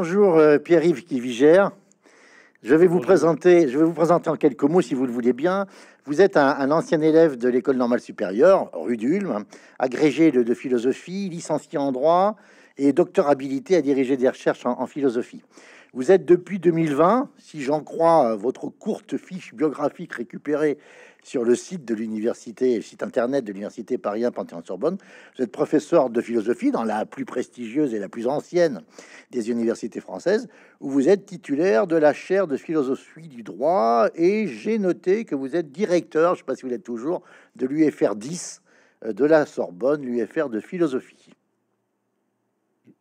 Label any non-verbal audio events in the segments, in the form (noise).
Bonjour euh, Pierre-Yves vigère. Je vais, vous présenter, je vais vous présenter en quelques mots, si vous le voulez bien. Vous êtes un, ancien élève de l'école normale supérieure, rue d'Ulm, agrégé de, philosophie, licencié en droit et docteur habilité à diriger des recherches en philosophie. Vous êtes depuis 2020, si j'en crois euh, votre courte fiche biographique récupérée sur le site de l'université, le site internet de l'université Paris 1 Panthéon-Sorbonne, vous êtes professeur de philosophie dans la plus prestigieuse et la plus ancienne des universités françaises, où vous êtes titulaire de la chaire de philosophie du droit, et j'ai noté que vous êtes directeur, je ne sais pas si vous l'êtes toujours, de l'UFR 10 euh, de la Sorbonne, l'UFR de philosophie.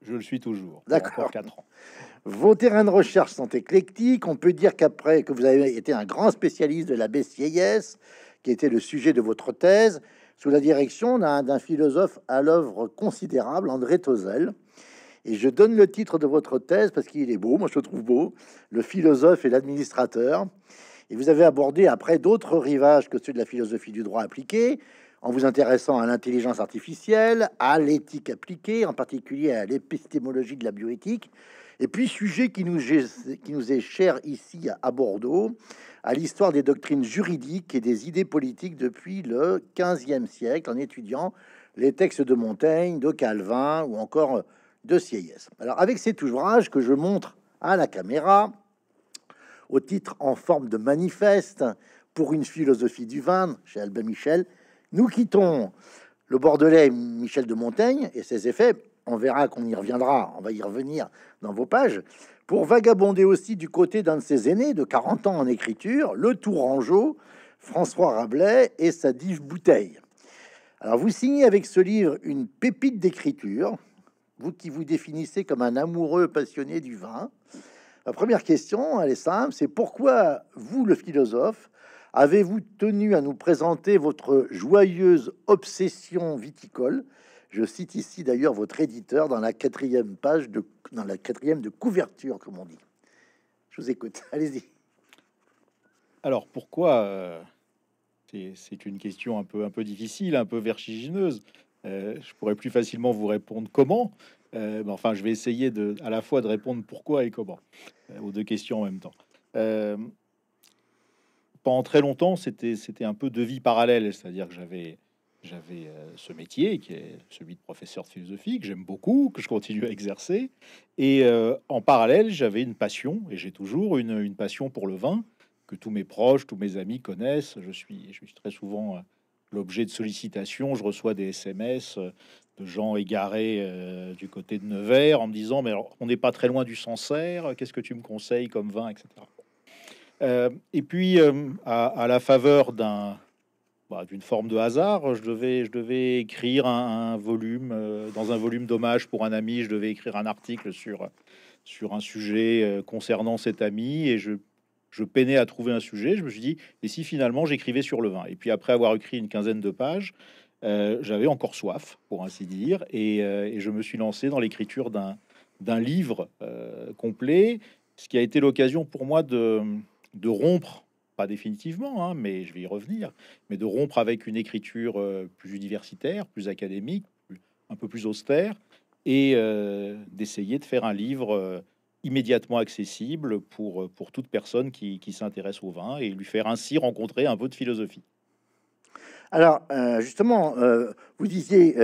Je le suis toujours. D'accord. 4 ans. Vos terrains de recherche sont éclectiques. On peut dire qu'après que vous avez été un grand spécialiste de la Bessieyès, qui était le sujet de votre thèse, sous la direction d'un philosophe à l'œuvre considérable, André Tozel. Et je donne le titre de votre thèse parce qu'il est beau, moi je le trouve beau, Le philosophe et l'administrateur. Et vous avez abordé après d'autres rivages que ceux de la philosophie du droit appliqué, en vous intéressant à l'intelligence artificielle, à l'éthique appliquée, en particulier à l'épistémologie de la bioéthique. Et puis, sujet qui nous, qui nous est cher ici à Bordeaux, à l'histoire des doctrines juridiques et des idées politiques depuis le 15e siècle, en étudiant les textes de Montaigne, de Calvin ou encore de Sieyès. Alors, avec cet ouvrage que je montre à la caméra, au titre en forme de manifeste pour une philosophie du vin chez Albin Michel, nous quittons le Bordelais Michel de Montaigne et ses effets on verra qu'on y reviendra, on va y revenir dans vos pages, pour vagabonder aussi du côté d'un de ses aînés de 40 ans en écriture, le Tourangeau, François Rabelais et sa dive bouteille. Alors vous signez avec ce livre une pépite d'écriture, vous qui vous définissez comme un amoureux passionné du vin. La première question, elle est simple, c'est pourquoi vous, le philosophe, avez-vous tenu à nous présenter votre joyeuse obsession viticole je cite ici d'ailleurs votre éditeur dans la quatrième page de dans la quatrième de couverture, comme on dit. Je vous écoute. (laughs) Allez-y. Alors pourquoi euh, C'est une question un peu un peu difficile, un peu vertigineuse. Euh, je pourrais plus facilement vous répondre comment. Euh, enfin, je vais essayer de à la fois de répondre pourquoi et comment aux deux questions en même temps. pendant très longtemps, c'était c'était un peu de vie parallèle, c'est-à-dire que j'avais j'avais euh, ce métier qui est celui de professeur de philosophie que j'aime beaucoup, que je continue à exercer. Et euh, en parallèle, j'avais une passion, et j'ai toujours une, passion pour le vin, que tous mes proches, tous mes amis connaissent. Je suis, je suis très souvent euh, l'objet de sollicitations. Je reçois des SMS de gens égarés du côté de Nevers en me disant, mais on n'est pas très loin du Sancerre, qu'est-ce que tu me conseilles comme vin, etc. et puis, à la faveur d'un bah, d'une forme de hasard. Je devais, écrire un, volume, euh, dans un volume d'hommage pour un ami, je devais écrire un article sur, un sujet euh, concernant cet ami et je, je peinais à trouver un sujet. Je me suis dit, et si finalement j'écrivais sur le vin Et puis après avoir écrit une quinzaine de pages, euh, j'avais encore soif, pour ainsi dire, et, je me suis lancé dans l'écriture d'un, livre complet, ce qui a été l'occasion pour moi de rompre pas définitivement, hein, mais je vais y revenir, mais de rompre avec une écriture euh, plus universitaire, plus académique, un peu plus austère, et euh, d'essayer de faire un livre euh, immédiatement accessible pour, pour toute personne qui, s'intéresse au vin et lui faire ainsi rencontrer un peu de philosophie. Alors, justement, vous disiez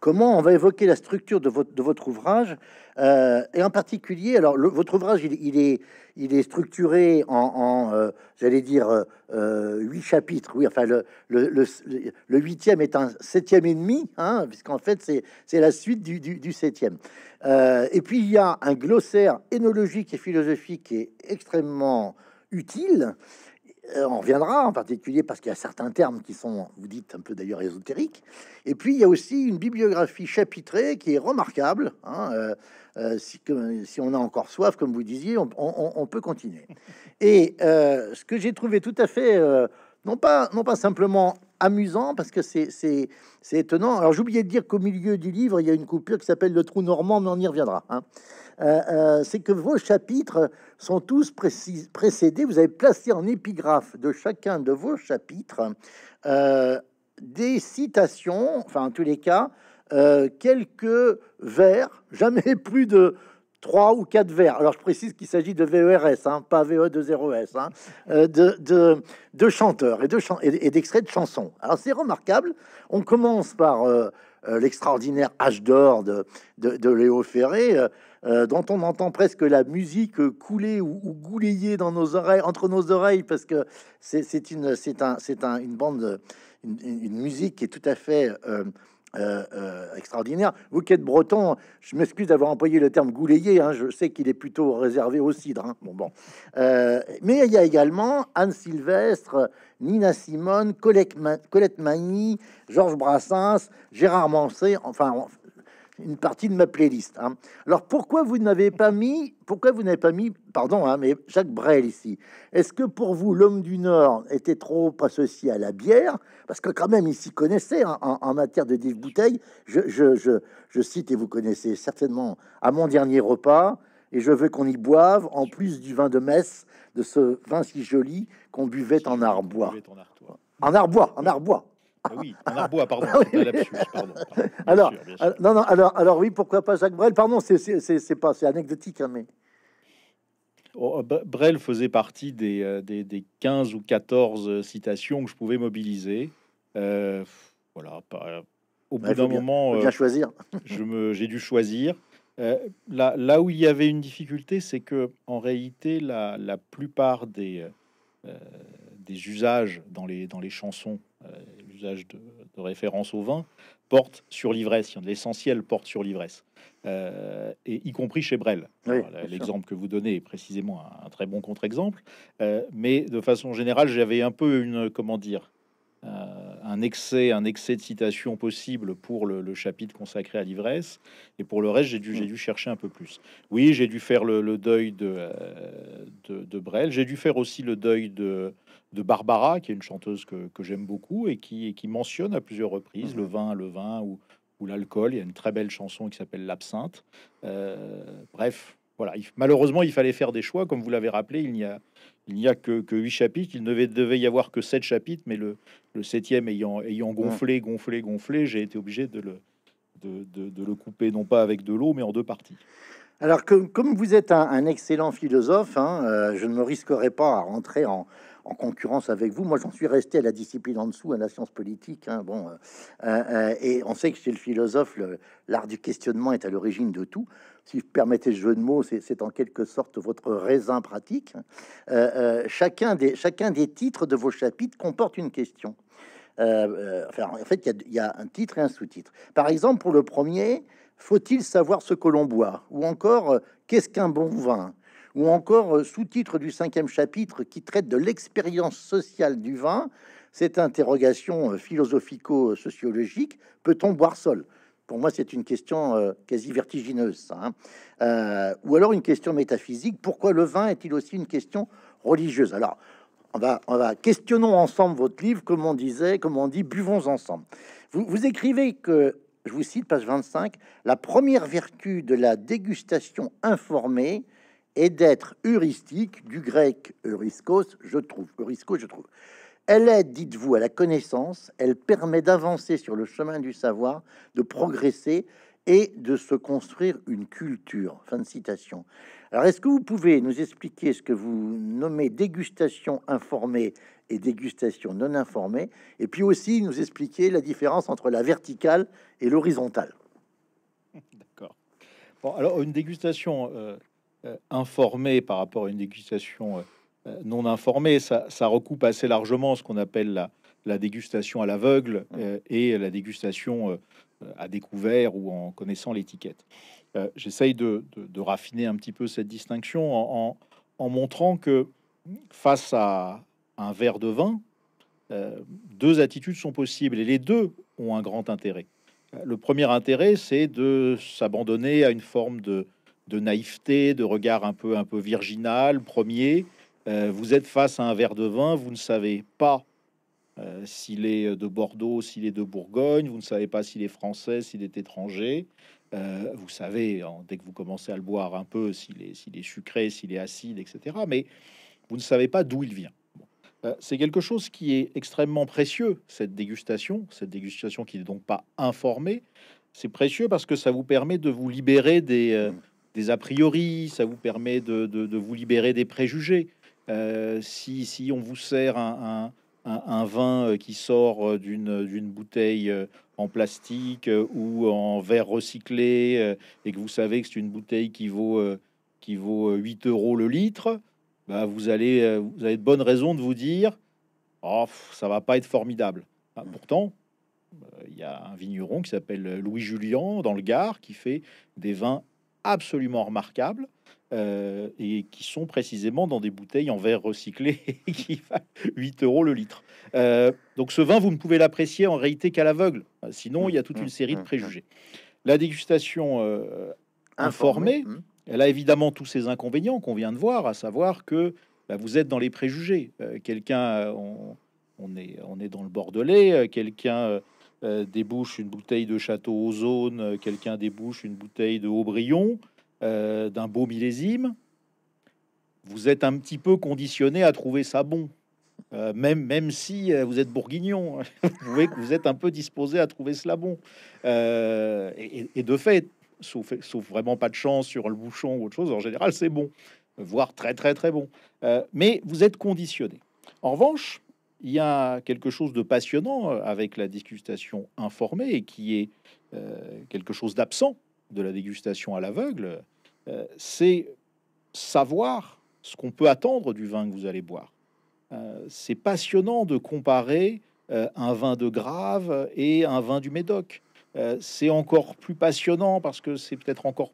comment on va évoquer la structure de votre, ouvrage, euh, et en particulier, alors votre ouvrage, il, est, structuré en, euh, j'allais dire, euh, huit chapitres, oui, enfin le, huitième est un septième et demi, hein, puisqu'en fait c'est la suite du, du septième. et puis il y a un glossaire énologique et philosophique qui est extrêmement utile. Euh, on reviendra en particulier parce qu'il y a certains termes qui sont, vous dites, un peu d'ailleurs ésotériques. Et puis il y a aussi une bibliographie chapitrée qui est remarquable. Hein, euh, euh, si, on a encore soif, comme vous disiez, on, peut continuer. Et ce que j'ai trouvé tout à fait non pas, non pas simplement amusant parce que c'est étonnant. Alors j'oubliais de dire qu'au milieu du livre, il y a une coupure qui s'appelle le trou normand, mais on y reviendra. Hein. Euh, euh, c'est que vos chapitres sont tous précédés. Vous avez placé en épigraphe de chacun de vos chapitres euh, des citations, enfin en tous les cas, quelques vers, jamais (laughs) plus de trois ou quatre vers. Alors je précise qu'il s'agit de VERS, hein, pas VE20S, hein, euh, de, de, de, chanteurs et d'extraits de, de chansons. Alors c'est remarquable. On commence par euh, euh, l'extraordinaire Âge d'or de, de, Léo Ferré. dont on entend presque la musique couler ou, goulayer dans nos oreilles, entre nos oreilles, parce que c'est une, c'est un, c'est un, une bande, une, musique qui est tout à fait euh, euh, extraordinaire. Vous qui êtes breton, je m'excuse d'avoir employé le terme goulayer hein, », je sais qu'il est plutôt réservé au cidre. Hein. bon, bon. Euh, mais il y a également Anne Sylvestre, Nina Simone, Colette, Colette Magny, Georges Brassens, Gérard Mancé, enfin, une partie de ma playlist. Hein. Alors pourquoi vous n'avez pas mis, pourquoi vous n'avez pas mis, pardon, hein, mais Jacques Brel ici. Est-ce que pour vous l'homme du Nord était trop associé à la bière Parce que quand même il s'y connaissait hein, en, matière de dix bouteilles. Je, je, je, cite et vous connaissez certainement à mon dernier repas. Et je veux qu'on y boive en plus du vin de messe, de ce vin si joli qu'on buvait en Arbois. En Arbois, en Arbois, ah oui, un pardon. alors, non, non, alors, alors oui, pourquoi pas Jacques Brel Pardon, c'est pas, c'est anecdotique, hein, mais. Oh, oh, Brel faisait partie des, euh, des, 15 ou 14 euh, citations que je pouvais mobiliser. Euh, voilà, au bout d'un moment, bien choisir. (laughs) je me, j'ai dû choisir. là, là où il y avait une difficulté, c'est que en réalité, la, la plupart des, des usages dans les, dans les chansons de, référence au vin, porte sur l'ivresse. L'essentiel porte sur l'ivresse, euh, et y compris chez Brel. L'exemple que vous donnez est précisément un, très bon contre-exemple, euh, mais de façon générale, j'avais un peu une comment dire euh, un excès, un excès de citations possible pour le, chapitre consacré à l'ivresse, et pour le reste, j'ai dû, mm. dû chercher un peu plus. Oui, j'ai dû faire le, deuil euh, de, de, Brel, j'ai dû faire aussi le deuil de, Barbara, qui est une chanteuse que, j'aime beaucoup et qui, qui mentionne à plusieurs reprises le mm. vin, le vin ou, ou l'alcool. Il y a une très belle chanson qui s'appelle L'absinthe. Euh, bref, voilà. malheureusement, il fallait faire des choix, comme vous l'avez rappelé, il n'y a il n'y a que, huit chapitres. Il ne devait, y avoir que sept chapitres, mais le, septième ayant, gonflé, mm. gonflé, gonflé, j'ai été obligé de le, de, le couper, non pas avec de l'eau, mais en deux parties. Alors, comme vous êtes un, excellent philosophe, hein, euh, je ne me risquerai pas à rentrer en, concurrence avec vous. Moi, j'en suis resté à la discipline en dessous, à la science politique. Hein, bon, euh, euh, et on sait que chez le philosophe, l'art du questionnement est à l'origine de tout si vous permettez ce jeu de mots, c'est en quelque sorte votre raisin pratique. Euh, euh, chacun, des, chacun des titres de vos chapitres comporte une question. Euh, en fait, il y, a un titre et un sous-titre. Par exemple, pour le premier, faut-il savoir ce que l'on boit Ou encore, qu'est-ce qu'un bon vin Ou encore, sous-titre du cinquième chapitre qui traite de l'expérience sociale du vin, cette interrogation philosophico-sociologique, peut-on boire seul pour moi, c'est une question euh, quasi vertigineuse. Hein. Euh, ou alors une question métaphysique. Pourquoi le vin est-il aussi une question religieuse Alors, on va, on questionnons ensemble votre livre, comme on disait, comme on dit, buvons ensemble. Vous, écrivez que, je vous cite, page 25, la première vertu de la dégustation informée est d'être heuristique, du grec euriscos, je trouve, heuriskos, je trouve. Elle aide, dites-vous, à la connaissance, elle permet d'avancer sur le chemin du savoir, de progresser et de se construire une culture. Fin de citation. Alors, est-ce que vous pouvez nous expliquer ce que vous nommez dégustation informée et dégustation non informée, et puis aussi nous expliquer la différence entre la verticale et l'horizontale D'accord. alors, une dégustation euh, euh, informée par rapport à une dégustation... Euh, euh, non informé, Ça, recoupe assez largement ce qu'on appelle la, dégustation à l'aveugle euh, et la dégustation euh, à découvert ou en connaissant l'étiquette. J'essaye de, raffiner un petit peu cette distinction en, montrant que face à un verre de vin, deux attitudes sont possibles et les deux ont un grand intérêt. Le premier intérêt, c'est de s'abandonner à une forme de, de, naïveté, de regard un peu, un peu virginal, premier, euh, vous êtes face à un verre de vin, vous ne savez pas euh, s'il est euh, de Bordeaux, s'il est de Bourgogne, vous ne savez pas s'il est français, s'il est étranger. vous savez, dès que vous commencez à le boire un peu, s'il est, s'il est sucré, s'il est acide, etc. Mais vous ne savez pas d'où il vient. c'est quelque chose qui est extrêmement précieux, cette dégustation, cette dégustation qui n'est donc pas informée. C'est précieux parce que ça vous permet de vous libérer des, mmh. des a priori, ça vous permet de vous libérer des préjugés. Euh, si, on vous sert un, vin euh, qui sort euh, d'une bouteille en plastique ou en verre recyclé et que vous savez que c'est une bouteille qui vaut, qui 8 euros le litre, bah, vous, allez, vous avez de bonnes raisons de vous dire Oh, ça va pas être formidable. Ah, pourtant, il y a un vigneron qui s'appelle Louis Julien dans le Gard qui fait des vins absolument remarquable euh, et qui sont précisément dans des bouteilles en verre recyclé (laughs) qui valent 8 euros le litre. Euh, donc ce vin, vous ne pouvez l'apprécier en réalité qu'à l'aveugle. Sinon, il y a toute mmh, une série de mmh, mmh, préjugés. La dégustation euh, informée, elle a évidemment tous ces inconvénients qu'on vient de voir, à savoir que bah, vous êtes dans les préjugés. Quelqu'un, on, est, on est dans le Bordelais, quelqu'un euh, débouche une bouteille de Château Ozone, euh, quelqu'un débouche une bouteille de Aubryon, euh, d'un beau millésime, vous êtes un petit peu conditionné à trouver ça bon. même, même si vous êtes bourguignon, hein, (laughs) vous que vous êtes un peu disposé à trouver cela bon. Et, de fait, sauf, sauf, vraiment pas de chance sur le bouchon ou autre chose, en général, c'est bon, voire très, très, très bon. mais vous êtes conditionné. En revanche, il y a quelque chose de passionnant euh, avec la dégustation informée et qui est euh, quelque chose d'absent de la dégustation à l'aveugle. Euh, c'est savoir ce qu'on peut attendre du vin que vous allez boire. c'est passionnant de comparer un vin de Grave et un vin du Médoc. c'est encore plus passionnant parce que c'est peut-être encore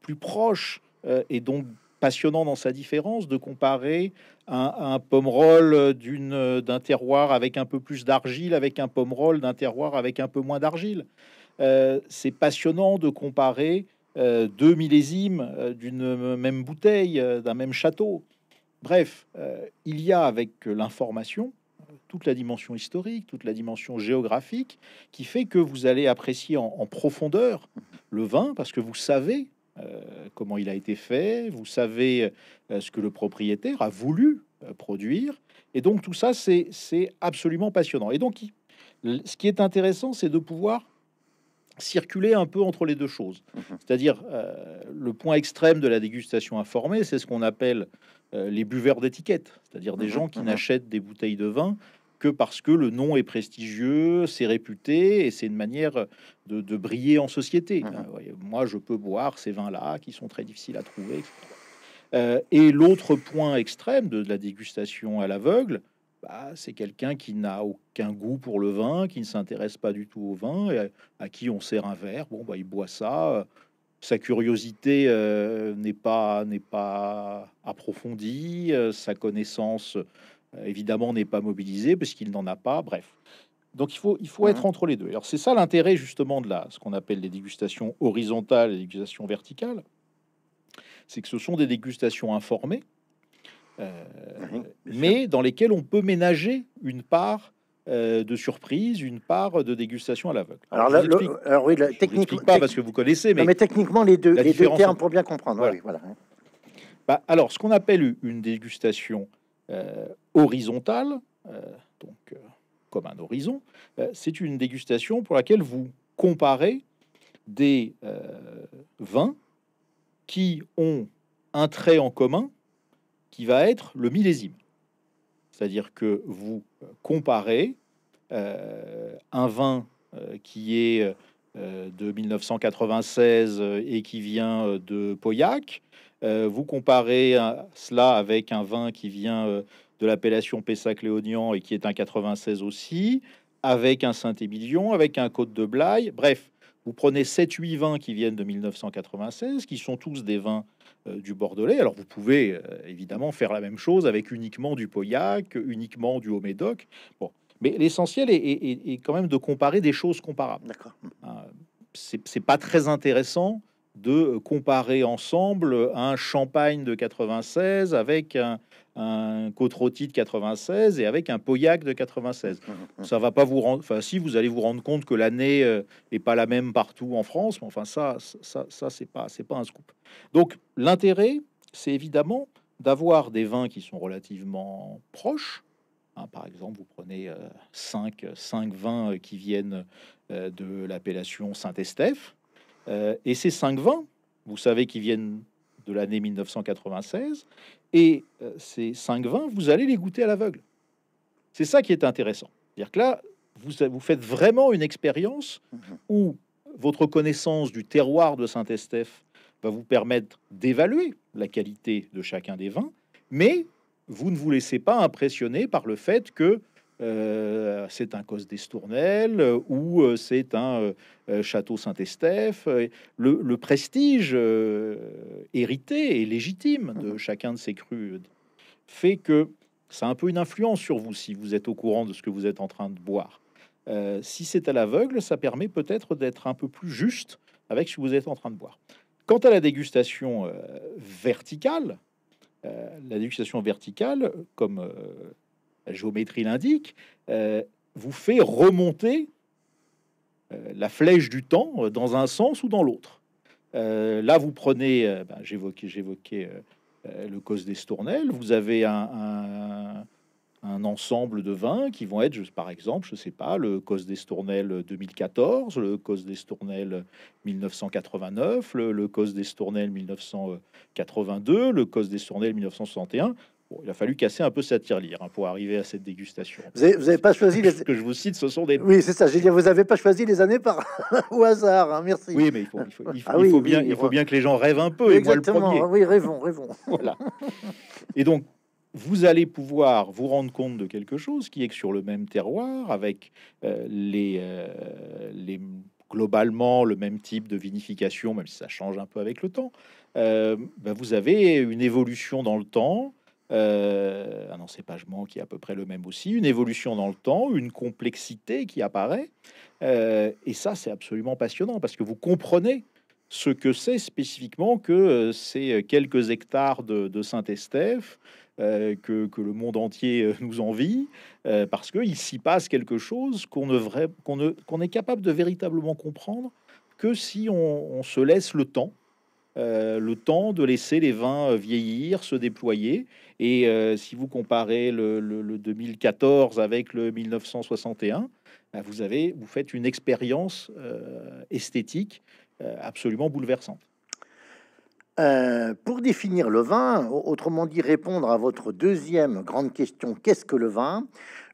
plus proche et donc passionnant dans sa différence de comparer un, un d'une d'un terroir avec un peu plus d'argile avec un pommerole d'un terroir avec un peu moins d'argile. Euh, c'est passionnant de comparer euh, deux millésimes euh, d'une même bouteille, d'un même château. Bref, il y a avec l'information toute la dimension historique, toute la dimension géographique qui fait que vous allez apprécier en profondeur le vin parce que vous savez euh, comment il a été fait, vous savez euh, ce que le propriétaire a voulu euh, produire. Et donc tout ça, c'est absolument passionnant. Et donc, ce qui est intéressant, c'est de pouvoir circuler un peu entre les deux choses. Mhm. C'est-à-dire, le point extrême de la dégustation informée, c'est ce qu'on appelle les buveurs d'étiquettes, c'est-à-dire des mhm. gens qui mhm. n'achètent des bouteilles de vin parce que le nom est prestigieux, c'est réputé et c'est une manière de, briller en société. Mmh, mmh. Euh, moi, je peux boire ces vins-là qui sont très difficiles à trouver. et euh, l'autre point extrême de, la dégustation à l'aveugle, bah, c'est quelqu'un qui n'a aucun goût pour le vin, qui ne s'intéresse pas du tout au vin, et à qui on sert un verre. Bon, bah, il boit ça. Euh, sa curiosité n'est pas, pas approfondie. sa connaissance euh, évidemment n'est pas mobilisé parce qu'il n'en a pas, bref. Donc il faut, il faut mhm. être entre les deux. Alors c'est ça l'intérêt justement de là ce qu'on appelle les dégustations horizontales et les dégustations verticales. C'est que ce sont des dégustations informées, euh, mhm, mais dans lesquelles on peut ménager une part euh, de surprise, une part de dégustation à l'aveugle. Alors, alors, oui, la, pas parce que vous connaissez, mais, mais techniquement les deux, les deux termes pour bien comprendre. Bah, alors ce qu'on appelle une dégustation euh, horizontal euh, donc euh, comme un horizon, c'est une dégustation pour laquelle vous comparez des vins qui ont un trait en commun qui va être le millésime. C'est-à-dire que vous comparez un vin qui est de 1996 et qui vient de Pauillac euh, vous comparez euh, cela avec un vin qui vient euh, de l'appellation Pessac-Léognan et qui est un 96 aussi, avec un Saint-Émilion, avec un Côte de Blaye. Bref, vous prenez 7-8 vins qui viennent de 1996, qui sont tous des vins du Bordelais. Alors vous pouvez évidemment faire la même chose avec uniquement du Pauillac, uniquement du Haut-Médoc. Bon. Mais l'essentiel est, quand même de comparer des choses comparables. D'accord. c'est pas très intéressant de comparer ensemble un champagne de 96 avec un, un de 96 et avec un Pauillac de 96. Mmh, mmh, mmh. Ça va pas vous rendre, enfin, si vous allez vous rendre compte que l'année n'est euh, pas la même partout en France, mais enfin, ça, ça, ça, c'est pas, c'est pas un scoop. Donc, l'intérêt, c'est évidemment d'avoir des vins qui sont relativement proches. Hein, par exemple, vous prenez 5 euh, cinq, vins qui viennent euh, de l'appellation Saint-Estèphe euh, et ces cinq vins, vous savez qu'ils viennent de l'année 1996, et euh, ces cinq vins, vous allez les goûter à l'aveugle. C'est ça qui est intéressant. C'est-à-dire que là, vous, faites vraiment une expérience mm-hmm. où votre connaissance du terroir de Saint-Estèphe va vous permettre d'évaluer la qualité de chacun des vins, mais vous ne vous laissez pas impressionner par le fait que euh, c'est un cause d'Estournel euh, ou euh, c'est un château Saint-Estèphe. Le, prestige hérité et légitime de mhm. chacun de ces crus fait que ça a un peu une influence sur vous si vous êtes au courant de ce que vous êtes en train de boire. si c'est à l'aveugle, ça permet peut-être d'être un peu plus juste avec ce que vous êtes en train de boire. Quant à la dégustation verticale, la dégustation verticale, comme la géométrie l'indique, euh, vous fait remonter euh, la flèche du temps euh, dans un sens ou dans l'autre. là, vous prenez, ben, j'évoquais, le cause des tournelles, vous avez un, ensemble de vins qui vont être, par exemple, je sais pas, le cause des tournelles 2014, le cause des tournelles 1989, le, le cause des tournelles 1982, le cause des tournelles 1961 il a fallu casser un peu sa tirelire hein, pour arriver à cette dégustation. Vous n'avez pas choisi les... Ce que je vous cite, ce sont des... Oui, c'est ça, j'ai dit, vous n'avez pas choisi les années par (laughs) au hasard, hein, merci. Oui, mais il faut, bien, il faut bien que les gens rêvent un peu, Exactement. et le premier. Oui, rêvons, rêvons. (laughs) voilà. Et donc, vous allez pouvoir vous rendre compte de quelque chose qui est que sur le même terroir, avec euh, les, euh, les globalement le même type de vinification, même si ça change un peu avec le temps, euh, bah, vous avez une évolution dans le temps euh, un encépagement qui est à peu près le même aussi, une évolution dans le temps, une complexité qui apparaît. Euh, et ça, c'est absolument passionnant parce que vous comprenez ce que c'est spécifiquement que euh, ces quelques hectares de, Saint-Estèphe, que, le monde entier nous envie, parce qu'il s'y passe quelque chose qu'on est capable de véritablement comprendre que si on se laisse le temps euh, le temps de laisser les vins euh, vieillir, se déployer. Et euh, si vous comparez le, 2014 avec le 1961, bah, vous, avez, vous faites une expérience esthétique absolument bouleversante. Euh, pour définir le vin, autrement dit répondre à votre deuxième grande question, qu'est-ce que le vin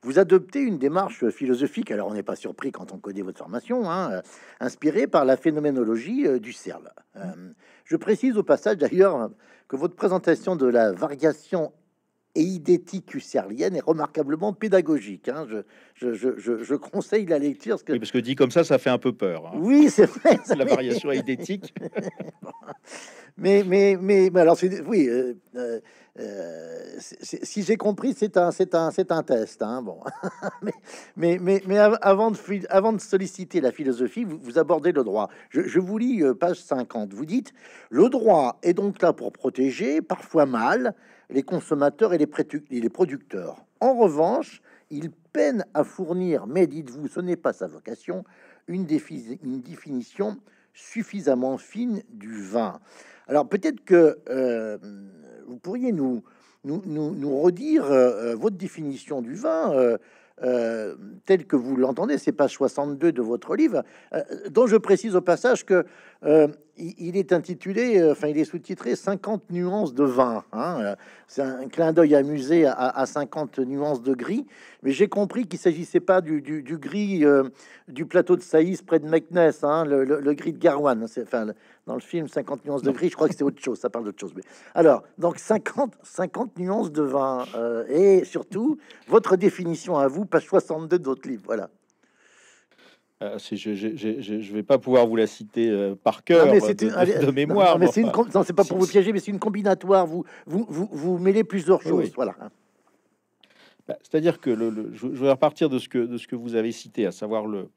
Vous adoptez une démarche philosophique, alors on n'est pas surpris quand on connaît votre formation, hein, euh, inspirée par la phénoménologie euh, du cerveau. je précise au passage d'ailleurs que votre présentation de la variation idétique husserlienne est remarquablement pédagogique. Hein. Je, je, je, conseille la lecture. Parce que... dit comme ça, ça fait un peu peur. Hein. Oui, c'est vrai. (laughs) la variation idétique. (laughs) mais, mais, mais, alors, oui, euh, euh, si j'ai compris, c'est un, c'est un, c'est un test. Hein, bon. (laughs) mais, mais, mais, avant, de, avant de solliciter la philosophie, vous, vous abordez le droit. Je, vous lis euh, page 50. Vous dites, le droit est donc là pour protéger, parfois mal, les consommateurs et les, les producteurs. En revanche, il peine à fournir, mais dites-vous, ce n'est pas sa vocation, une, définition suffisamment fine du vin. Alors peut-être que euh, vous pourriez nous, redire euh, euh, votre définition du vin. Euh, tel que vous l'entendez, c'est pas 62 de votre livre, euh, dont je précise au passage que euh, il, est intitulé, enfin il est sous-titré 50 nuances de vin. Hein, c'est un clin d'œil amusé à, 50 nuances de gris, mais j'ai compris qu'il s'agissait pas du, gris du plateau de Saïs près de Meknès, hein, le, gris de Garouane, hein, enfin dans le film 50 nuances de gris. Je crois que c'est autre chose, ça parle d'autre chose. Mais... Alors, donc 50, 50 nuances de vin euh, et surtout votre définition à vous, page 62 de votre livre, Voilà. Ah, je ne vais pas pouvoir vous la citer euh, par cœur de, de, mémoire. Non, mais c'est c'est pas pour vous piéger, mais c'est une combinatoire. Vous, vous, vous, mêlez plusieurs choses. Voilà. Bah, c'est-à-dire que le, je, je, vais repartir de ce que, de ce que vous avez cité, à savoir le,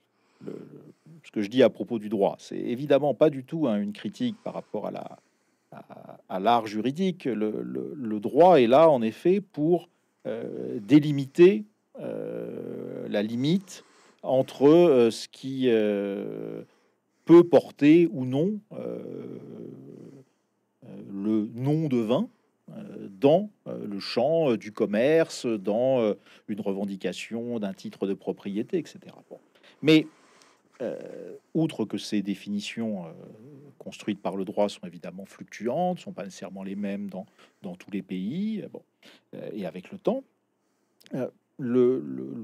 ce que je dis à propos du droit. C'est évidemment pas du tout hein, une critique par rapport à la à, l'art juridique. Le, droit est là en effet pour euh, délimiter euh, la limite entre euh, ce qui peut porter ou non le nom de vin dans le champ du commerce, dans une revendication d'un titre de propriété, etc. Mais euh, outre que ces définitions euh, construites par le droit sont évidemment fluctuantes, sont pas nécessairement les mêmes dans, tous les pays, euh, et avec le temps, le,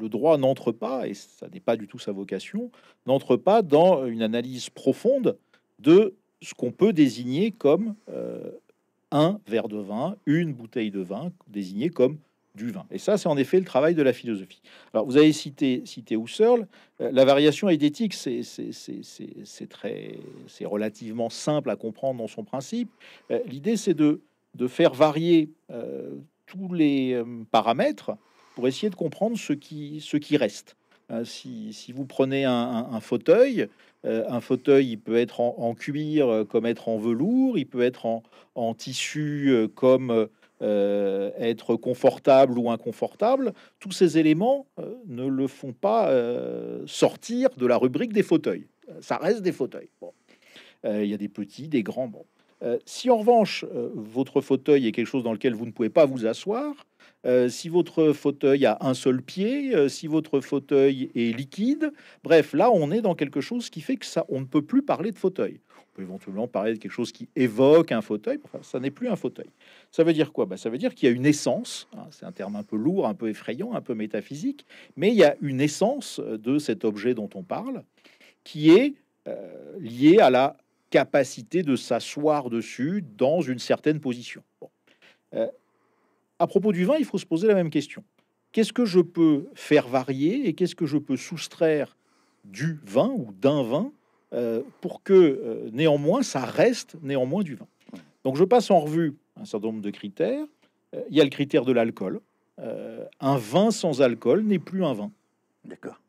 droit n'entre pas, et ça n'est pas du tout sa vocation, n'entre pas dans une analyse profonde de ce qu'on peut désigner comme un verre de vin, une bouteille de vin, désignée comme du vin. Et ça, c'est en effet le travail de la philosophie. Alors, vous avez cité, cité Husserl. Euh, la variation eidétique, c'est très, c'est relativement simple à comprendre dans son principe. Euh, l'idée, c'est de, de faire varier euh, tous les paramètres pour essayer de comprendre ce qui, ce qui reste. Si, vous prenez un, fauteuil, un fauteuil, il peut être en, cuir comme être en velours, il peut être en, tissu comme euh, être confortable ou inconfortable, tous ces éléments euh, ne le font pas euh, sortir de la rubrique des fauteuils. Ça reste des fauteuils. Il y a des petits, des grands. Bon. si en revanche, votre fauteuil est quelque chose dans lequel vous ne pouvez pas vous asseoir, si votre fauteuil a un seul pied, si votre fauteuil est liquide, bref, là on est dans quelque chose qui fait que ça, on ne peut plus parler de fauteuil peut éventuellement parler de quelque chose qui évoque un fauteuil. ça n'est plus un fauteuil. Ça veut dire quoi bah, Ça veut dire qu'il y a une essence. Hein, c'est un terme un peu lourd, un peu effrayant, un peu métaphysique. Mais il y a une essence de cet objet dont on parle qui est lié euh, liée à la capacité de s'asseoir dessus dans une certaine position. Euh, à propos du vin, il faut se poser la même question. Qu'est-ce que je peux faire varier et qu'est-ce que je peux soustraire du vin ou d'un vin euh, pour que euh, néanmoins ça reste néanmoins du vin. Donc je passe en revue un certain nombre de critères. Euh, il y a le critère de l'alcool. un vin sans alcool n'est plus un vin. D'accord.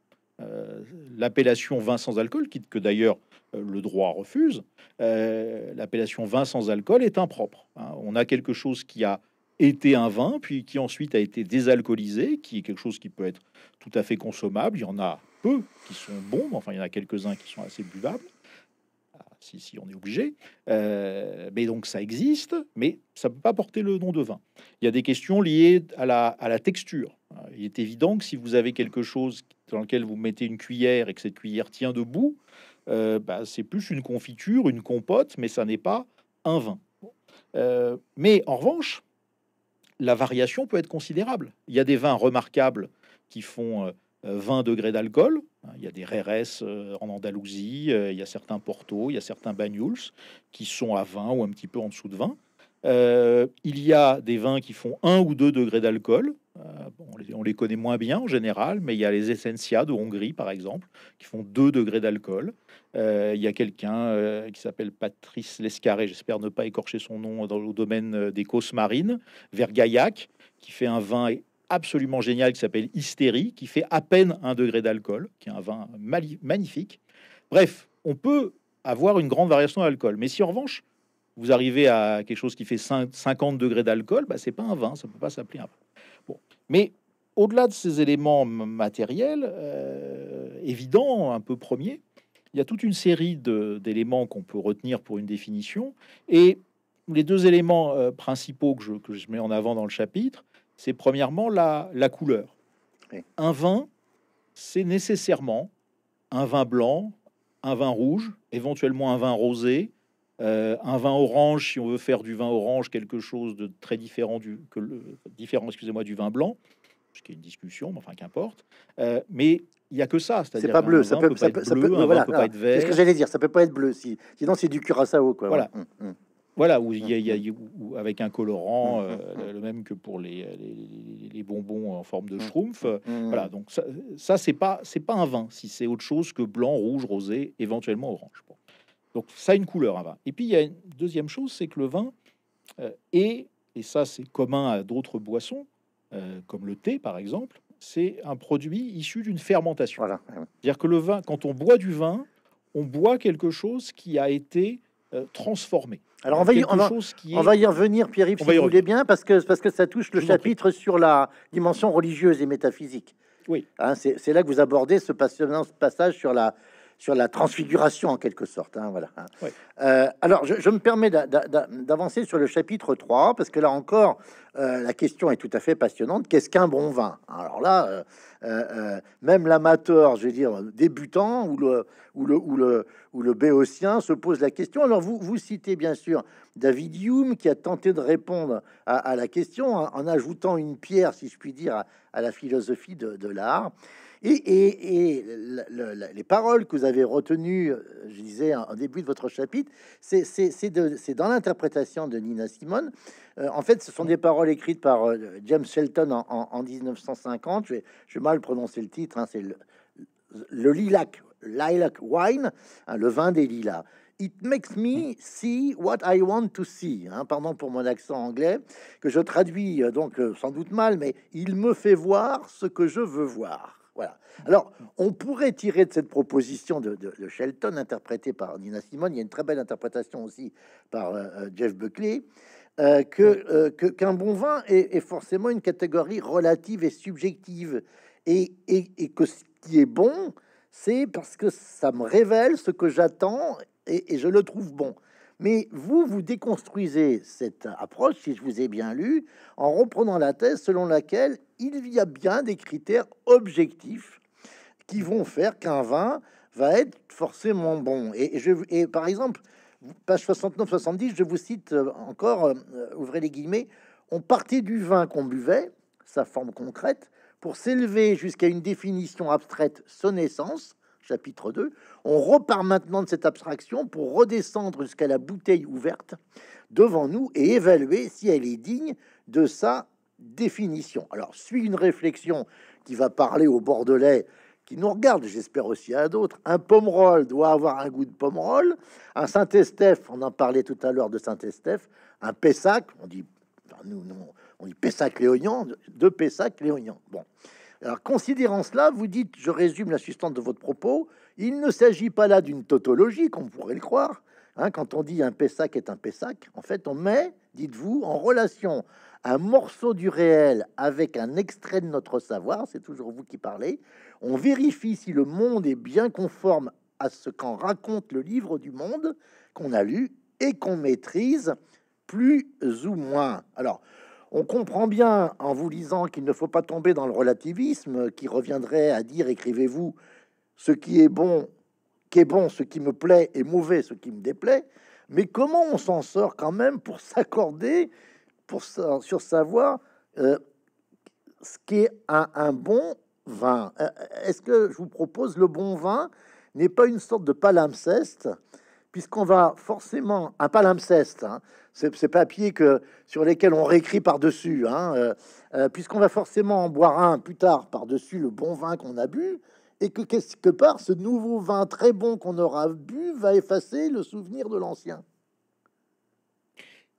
L'appellation vin sans alcool, quitte que d'ailleurs le droit refuse, l'appellation vin sans alcool est impropre. Hein. On a quelque chose qui a été un vin, puis qui ensuite a été désalcoolisé, qui est quelque chose qui peut être tout à fait consommable. Il y en a peu qui sont bons, enfin, il y en a quelques-uns qui sont assez buvables, ah, si, on est obligé. Euh, mais donc, ça existe, mais ça ne peut pas porter le nom de vin. Il y a des questions liées à la, texture. Euh, il est évident que si vous avez quelque chose dans lequel vous mettez une cuillère et que cette cuillère tient debout, euh, bah, c'est plus une confiture, une compote, mais ça n'est pas un vin. mais en revanche, la variation peut être considérable. Il y a des vins remarquables qui font 20 euh, degrés d'alcool. Hein, il y a des Reres euh, en Andalousie, euh, il y a certains Porto, il y a certains Banyuls qui sont à 20 ou un petit peu en dessous de 20. il y a des vins qui font 1 ou 2 degrés d'alcool. on, les, connaît moins bien en général, mais il y a les Essentia de Hongrie, par exemple, qui font 2 degrés d'alcool. il y a quelqu'un qui s'appelle Patrice Lescaré, j'espère ne pas écorcher son nom dans le domaine des causes marines, vers Gaillac, qui fait un vin absolument génial qui s'appelle Hystérie, qui fait à peine un degré d'alcool, qui est un vin magnifique. Bref, on peut avoir une grande variation d'alcool. Mais si en revanche, vous arrivez à quelque chose qui fait 50 degrés d'alcool, bah, c'est pas un vin, ça peut pas s'appeler un vin. Bon. Mais au-delà de ces éléments matériels, euh, évidents, un peu premiers, il y a toute une série d'éléments qu'on peut retenir pour une définition. Et les deux éléments euh, principaux que je mets en avant dans le chapitre, c'est premièrement la, couleur. Un vin, c'est nécessairement un vin blanc, un vin rouge, éventuellement un vin rosé, euh, un vin orange si on veut faire du vin orange quelque chose de très différent du vin blanc, ce qui est une discussion, mais enfin qu'importe. Euh, mais il n'y a que ça, cest pas bleu, ça peut, pas être bleu, peut pas être vert. C'est ce que j'allais dire, ça peut pas être bleu si, sinon c'est du curaçao quoi. Voilà. Mmh, mmh. Voilà, mm-hmm. où avec un colorant mm-hmm. euh, le même que pour les, bonbons en forme de mm-hmm. schtroumpf. Voilà, donc ça, c'est pas un vin si c'est autre chose que blanc, rouge, rosé, éventuellement orange. Donc ça a une couleur un vin. Et puis il y a une deuxième chose, c'est que le vin euh, est et ça c'est commun à d'autres boissons euh, comme le thé par exemple, c'est un produit issu d'une fermentation. C'est-à-dire que le vin, quand on boit du vin, on boit quelque chose qui a été transformé. Alors on va, y, revenir, Pierre-Yves, si vous voulez bien, parce que, parce que ça touche le chapitre sur la dimension religieuse et métaphysique. Oui. Hein, c'est là que vous abordez ce passionnant passage sur la, sur la transfiguration en quelque sorte. Hein, voilà. Hein. Euh, alors, je, me permets d'avancer sur le chapitre 3, parce que là encore, euh, la question est tout à fait passionnante. Qu'est-ce qu'un bon vin Alors là, euh, même l'amateur, je veux dire, débutant ou le, ou le, ou le, ou le béotien se pose la question. Alors, vous, vous citez bien sûr David Hume, qui a tenté de répondre à, la question en ajoutant une pierre, si je puis dire, à, la philosophie de l'art. Et, les paroles que vous avez retenues, euh, je disais en, début de votre chapitre, c'est dans l'interprétation de Nina Simone. Euh, en fait, ce sont des paroles écrites par euh, James Shelton en, 1950. Je vais, mal prononcer le titre, hein, c'est le, lilac, lilac wine, hein, le vin des lilas. It makes me see what I want to see. Hein, pardon pour mon accent anglais, que je traduis donc sans doute mal, mais il me fait voir ce que je veux voir. Alors, on pourrait tirer de cette proposition de, Shelton, interprétée par Nina Simone, il y a une très belle interprétation aussi par euh, euh, Jeff Buckley, euh, qu'un bon vin est, forcément une catégorie relative et subjective, et, que ce qui est bon, c'est parce que ça me révèle ce que j'attends et, je le trouve bon. Mais vous, vous déconstruisez cette approche, si je vous ai bien lu, en reprenant la thèse selon laquelle il y a bien des critères objectifs qui vont faire qu'un vin va être forcément bon. Et, et par exemple, page 69-70, je vous cite euh, encore, euh, ouvrez les guillemets, on partait du vin qu'on buvait, sa forme concrète, pour s'élever jusqu'à une définition abstraite, son essence, chapitre 2, on repart maintenant de cette abstraction pour redescendre jusqu'à la bouteille ouverte devant nous et évaluer si elle est digne de sa définition. Alors, suit une réflexion qui va parler aux Bordelais qui nous regarde, j'espère aussi à d'autres. Un pommerol doit avoir un goût de pommerol. Un Saint-Estèphe, on en parlait tout à l'heure de Saint-Estèphe. Un Pessac, on dit, nous, on dit Pessac-Léognan, de Pessac-Léognan. Bon. Alors, considérant cela, vous dites, je résume la substance de votre propos, il ne s'agit pas là d'une tautologie, qu'on pourrait le croire. Hein, quand on dit un Pessac est un Pessac, en fait, on met, dites-vous, en relation un morceau du réel avec un extrait de notre savoir, c'est toujours vous qui parlez, on vérifie si le monde est bien conforme à ce qu'en raconte le livre du monde qu'on a lu et qu'on maîtrise plus ou moins. Alors, on comprend bien, en vous lisant, qu'il ne faut pas tomber dans le relativisme qui reviendrait à dire écrivez-vous ce qui est bon, qui est bon, ce qui me plaît, et mauvais, ce qui me déplaît. Mais comment on s'en sort quand même pour (laughs) s'accorder pour sur savoir euh, ce qui est un bon vin euh, Est-ce que je vous propose le bon vin n'est pas une sorte de palimpseste puisqu'on va forcément un palimpseste, hein, ces, papiers que, sur lesquels on réécrit par-dessus, hein, euh, euh, puisqu'on va forcément en boire un plus tard par-dessus le bon vin qu'on a bu, et que quelque part, ce nouveau vin très bon qu'on aura bu va effacer le souvenir de l'ancien.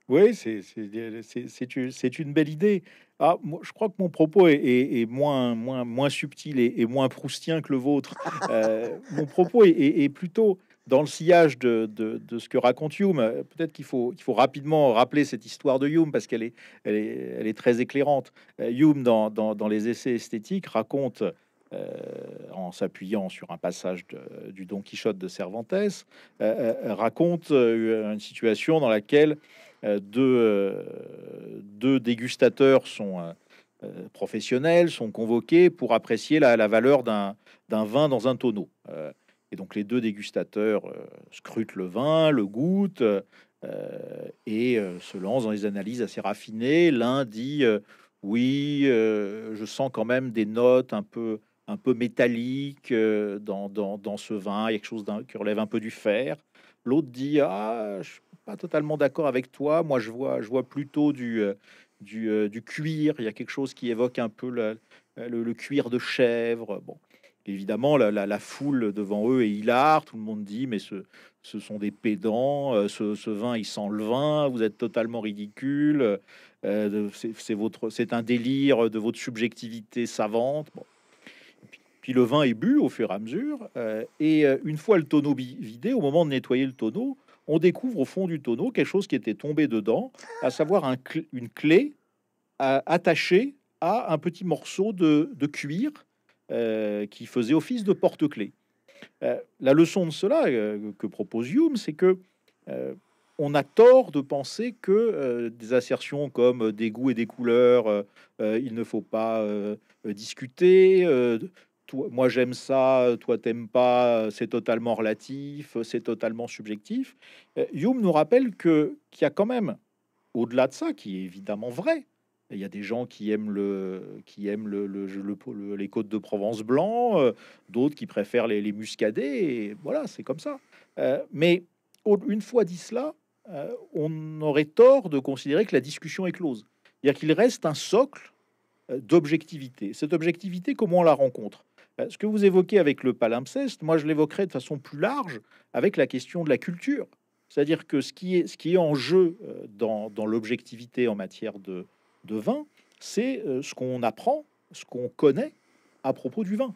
Oui, c'est une belle idée. Ah, moi, je crois que mon propos est, moins, moins, moins subtil et, moins proustien que le vôtre. Euh, mon propos est plutôt dans le sillage de, ce que raconte Hume, peut-être qu'il faut, faut, rapidement rappeler cette histoire de Hume parce qu'elle est, elle est, très éclairante. Euh, Hume, dans, les essais esthétiques, raconte, euh, en s'appuyant sur un passage du Don Quichotte de Cervantes, euh, raconte une situation dans laquelle deux, deux dégustateurs sont professionnels, sont convoqués pour apprécier la, la valeur d'un vin dans un tonneau. Et donc les deux dégustateurs euh, scrutent le vin, le goûtent euh, et euh, se lancent dans des analyses assez raffinées. L'un dit oui, je sens quand même des notes un peu un peu métalliques dans, dans, dans, ce vin, quelque chose qui relève un peu du fer. L'autre dit ah, je suis pas totalement d'accord avec toi. Moi, je vois je vois plutôt du du, du cuir. Il y a quelque chose qui évoque un peu le, le, le cuir de chèvre. Bon. Évidemment, la, foule devant eux est hilar. Tout le monde dit Mais ce, sont des pédants, euh, ce, vin, il sent le vin, vous êtes totalement ridicule, euh, c'est un délire de votre subjectivité savante. Puis, le vin est bu au fur et à mesure. Euh, et une fois le tonneau vidé, au moment de nettoyer le tonneau, on découvre au fond du tonneau quelque chose qui était tombé dedans, à savoir une clé attachée à un petit morceau de cuir euh, qui faisait office de porte clé euh, la leçon de cela euh, que propose Hume, c'est que on a tort de penser que des assertions comme des goûts et des couleurs, il ne faut pas discuter, moi j'aime ça, toi t'aimes pas, c'est totalement relatif, c'est totalement subjectif. Hume nous rappelle que qu'il y a quand même, au-delà de ça, qui est évidemment vrai, il y a des gens qui aiment, le, qui aiment le, le, les côtes de Provence blanc, euh, d'autres qui préfèrent les, les, et voilà, c'est comme ça. Euh, mais une fois dit cela, euh, on aurait tort de considérer que la discussion est close. Il qu'il reste un socle d'objectivité. Cette objectivité, comment on la rencontre Ce que vous évoquez avec le palimpseste, moi je l'évoquerai de façon plus large avec la question de la culture. C'est-à-dire que ce qui, est, ce qui est en jeu dans, dans l'objectivité en matière de, de vin, c'est euh, ce qu'on apprend, ce qu'on connaît à propos du vin.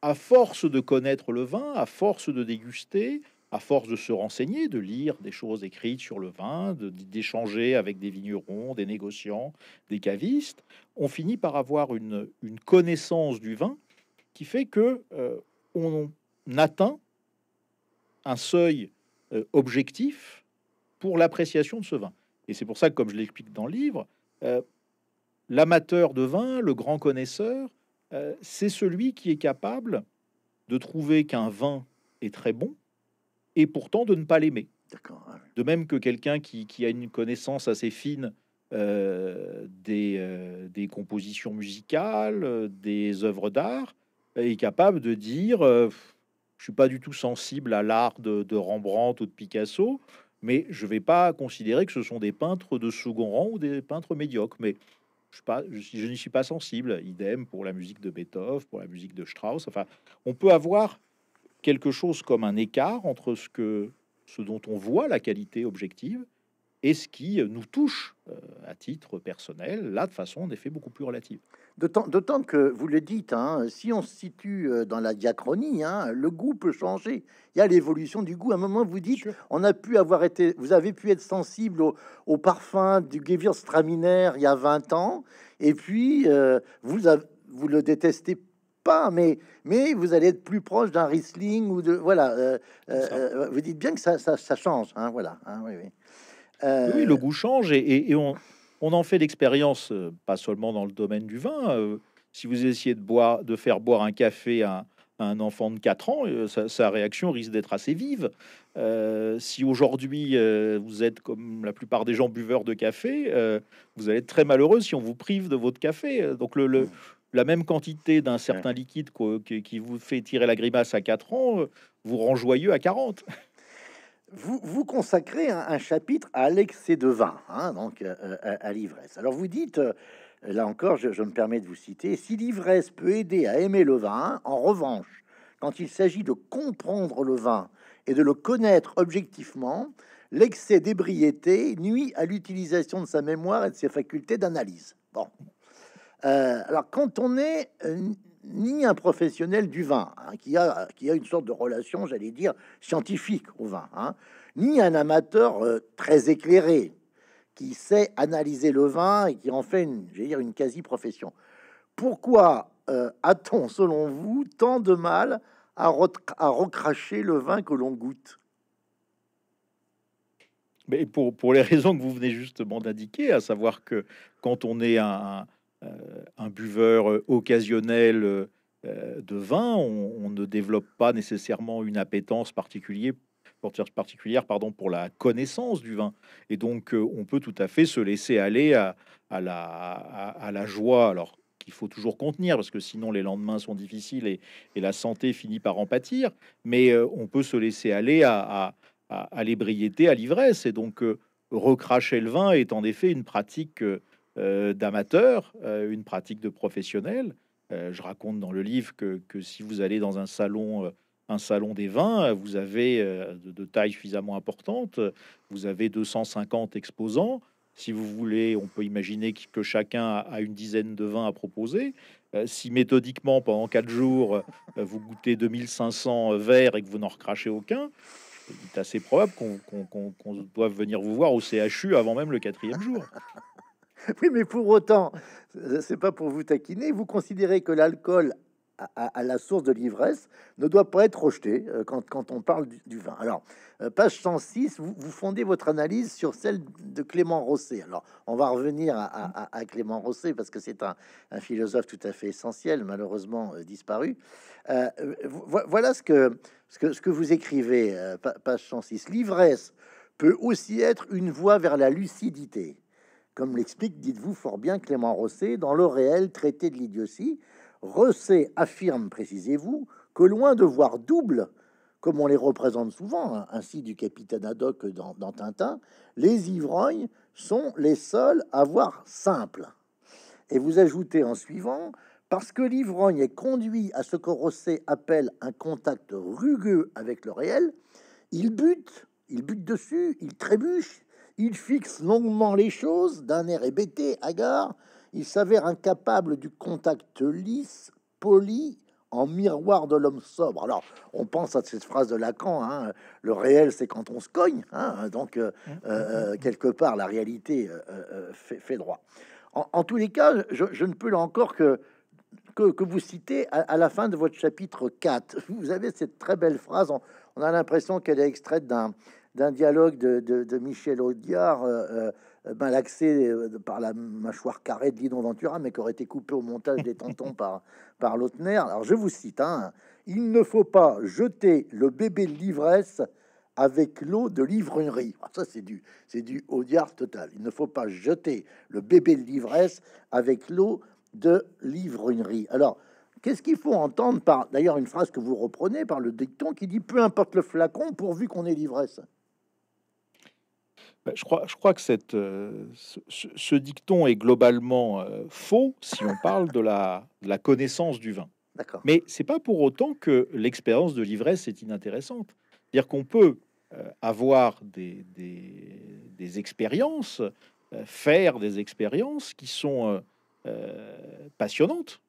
À force de connaître le vin, à force de déguster, à force de se renseigner, de lire des choses écrites sur le vin, d'échanger avec des vignerons, des négociants, des cavistes, on finit par avoir une, connaissance du vin qui fait que euh, on atteint un seuil euh, objectif pour l'appréciation de ce vin. Et c'est pour ça que, comme je l'explique dans le livre, euh, l'amateur de vin, le grand connaisseur, euh, c'est celui qui est capable de trouver qu'un vin est très bon et pourtant de ne pas l'aimer. Ah de même que quelqu'un qui, a une connaissance assez fine euh, des, compositions musicales, des œuvres d'art, est capable de dire je suis pas du tout sensible à l'art de, Rembrandt ou de Picasso, mais je ne vais pas considérer que ce sont des peintres de second rang ou des peintres médiocres. Mais je, n'y suis pas sensible. Idem pour la musique de Beethoven, pour la musique de Strauss. Enfin, on peut avoir quelque chose comme un écart entre ce, que, ce dont on voit la qualité objective et ce qui euh, nous touche euh, à titre personnel, là de façon en effet beaucoup plus relative. D'autant que vous le dites, hein, si on se situe euh, dans la diachronie, hein, le goût peut changer. Il y a l'évolution du goût. À un moment, vous dites, on a pu avoir été, vous avez pu être sensible au, parfum du Gewürztraminer il y a 20 ans, et puis vous, avez, vous le détestez pas, mais, mais vous allez être plus proche d'un Riesling ou de voilà. vous dites bien que ça, ça, ça change. Hein, voilà. Oui, oui. Oui, euh, le goût change et, on, en fait l'expérience, euh, pas seulement dans le domaine du vin. Euh, si vous essayez de, boire, de faire boire un café à, un enfant de 4 ans, sa, réaction risque d'être assez vive. si aujourd'hui vous êtes comme la plupart des gens buveurs de café, vous allez être très malheureux si on vous prive de votre café. Donc mm. la même quantité d'un certain liquide qui vous fait tirer la grimace à 4 ans vous rend joyeux à 40 vous, consacrez un, chapitre à l'excès de vin, hein, donc euh, euh, à, l'ivresse. Alors vous dites, euh, là encore, je, me permets de vous citer, si l'ivresse peut aider à aimer le vin, en revanche, quand il s'agit de comprendre le vin et de le connaître objectivement, l'excès d'ébriété nuit à l'utilisation de sa mémoire et de ses facultés d'analyse. Bon. alors quand on est ni un professionnel du vin, hein, qui, a, qui a une sorte de relation, j'allais dire, scientifique au vin, hein, ni un amateur euh, très éclairé, qui sait analyser le vin et qui en fait une, dire, une quasi-profession. Pourquoi euh, a-t-on, selon vous, tant de mal à, à recracher le vin que l'on goûte mais pour, pour, les raisons que vous venez justement d'indiquer, à savoir que quand on est un, euh, un buveur euh, occasionnel euh, de vin, on, ne développe pas nécessairement une appétence particulière, particulière pardon, pour la connaissance du vin. Et donc, on peut tout à fait se laisser aller à, la, joie. Alors, qu'il faut toujours contenir, parce que sinon les lendemains sont difficiles et, la santé finit par en pâtir, mais on peut se laisser aller à, à l'ébriété, à l'ivresse. Et donc, recracher le vin est en effet une pratique euh, d'amateurs, euh, une pratique de professionnels. Euh, je raconte dans le livre que, si vous allez dans un salon un salon des vins, vous avez de, taille suffisamment importante, vous avez 250 exposants. Si vous voulez, on peut imaginer que chacun a une dizaine de vins à proposer. Si méthodiquement, pendant quatre jours, vous goûtez 2500 verres et que vous n'en recrachez aucun, il est assez probable qu'on doive venir vous voir au CHU avant même le quatrième jour. (laughs) Oui, mais pour autant, euh, c'est pas pour vous taquiner, vous considérez que l'alcool à, la source de l'ivresse ne doit pas être rejeté euh, quand, on parle du, vin. Alors, euh, page 106, vous, vous, fondez votre analyse sur celle de Clément Rosset. Alors, on va revenir à, Clément Rosset parce que c'est un, philosophe tout à fait essentiel, malheureusement disparu. voilà ce que, ce, que, ce que vous écrivez, page 106. L'ivresse peut aussi être une voie vers la lucidité comme l'explique, dites-vous fort bien, Clément Rosset dans le réel traité de l'idiotie. Rosset affirme, précisez-vous, que loin de voir double, comme on les représente souvent, hein, ainsi du capitaine Haddock dans, dans Tintin, les ivrognes sont les seuls à voir simple. Et vous ajoutez en suivant, parce que l'ivrogne est conduit à ce que Rosset appelle un contact rugueux avec le réel, il bute, il bute dessus, il trébuche, il fixe longuement les choses d'un air hébété, hagard. Il s'avère incapable du contact lisse, poli, en miroir de l'homme sobre. Alors, on pense à cette phrase de Lacan, hein, le réel, c'est quand on se cogne. Hein, donc, euh, euh, euh, quelque part, la réalité fait, droit. En, tous les cas, je, ne peux là encore que, que, vous citer à, la fin de votre chapitre 4. Vous avez cette très belle phrase, on a l'impression qu'elle est extraite d'un d'un dialogue de, Michel Audiard, mal euh, euh, ben, axé euh, par la mâchoire carrée de Lidon Ventura, mais qui aurait été coupé au montage des tontons par, par Lautner. Alors je vous cite, hein. il ne faut pas jeter le bébé de l'ivresse avec l'eau de l'ivrerie. Ça, c'est du, c'est du Audiard total. Il ne faut pas jeter le bébé de l'ivresse avec l'eau de l'ivrerie. Alors, Qu'est-ce qu'il faut entendre par, d'ailleurs, une phrase que vous reprenez par le dicton qui dit peu importe le flacon pourvu qu'on ait l'ivresse bah, je crois, que euh, ce, dicton est globalement euh, faux si on parle de la, connaissance du vin. Mais c'est pas pour autant que l'expérience de l'ivresse est inintéressante. C'est-à-dire qu'on peut euh, avoir des, expériences, faire des expériences qui sont passionnantes,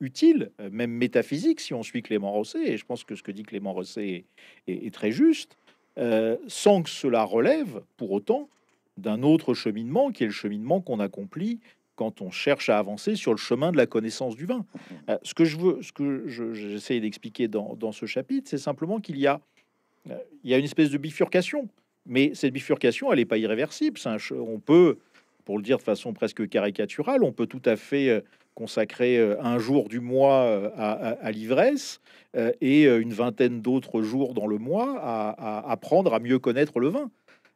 utiles, même métaphysiques, si on suit Clément Rosset. Et je pense que ce que dit Clément Rosset est très juste. Euh, sans que cela relève pour autant d'un autre cheminement qui est le cheminement qu'on accomplit quand on cherche à avancer sur le chemin de la connaissance du vin. Euh, ce que je veux, ce que j'essaie d'expliquer dans, ce chapitre, c'est simplement qu'il euh, y a, une espèce de bifurcation, mais cette bifurcation, elle n'est pas irréversible. on peut, pour le dire de façon presque caricaturale, on peut tout à fait consacrer euh, un jour du mois euh, à, l'ivresse euh, et une vingtaine d'autres jours dans le mois à, apprendre à mieux connaître le vin.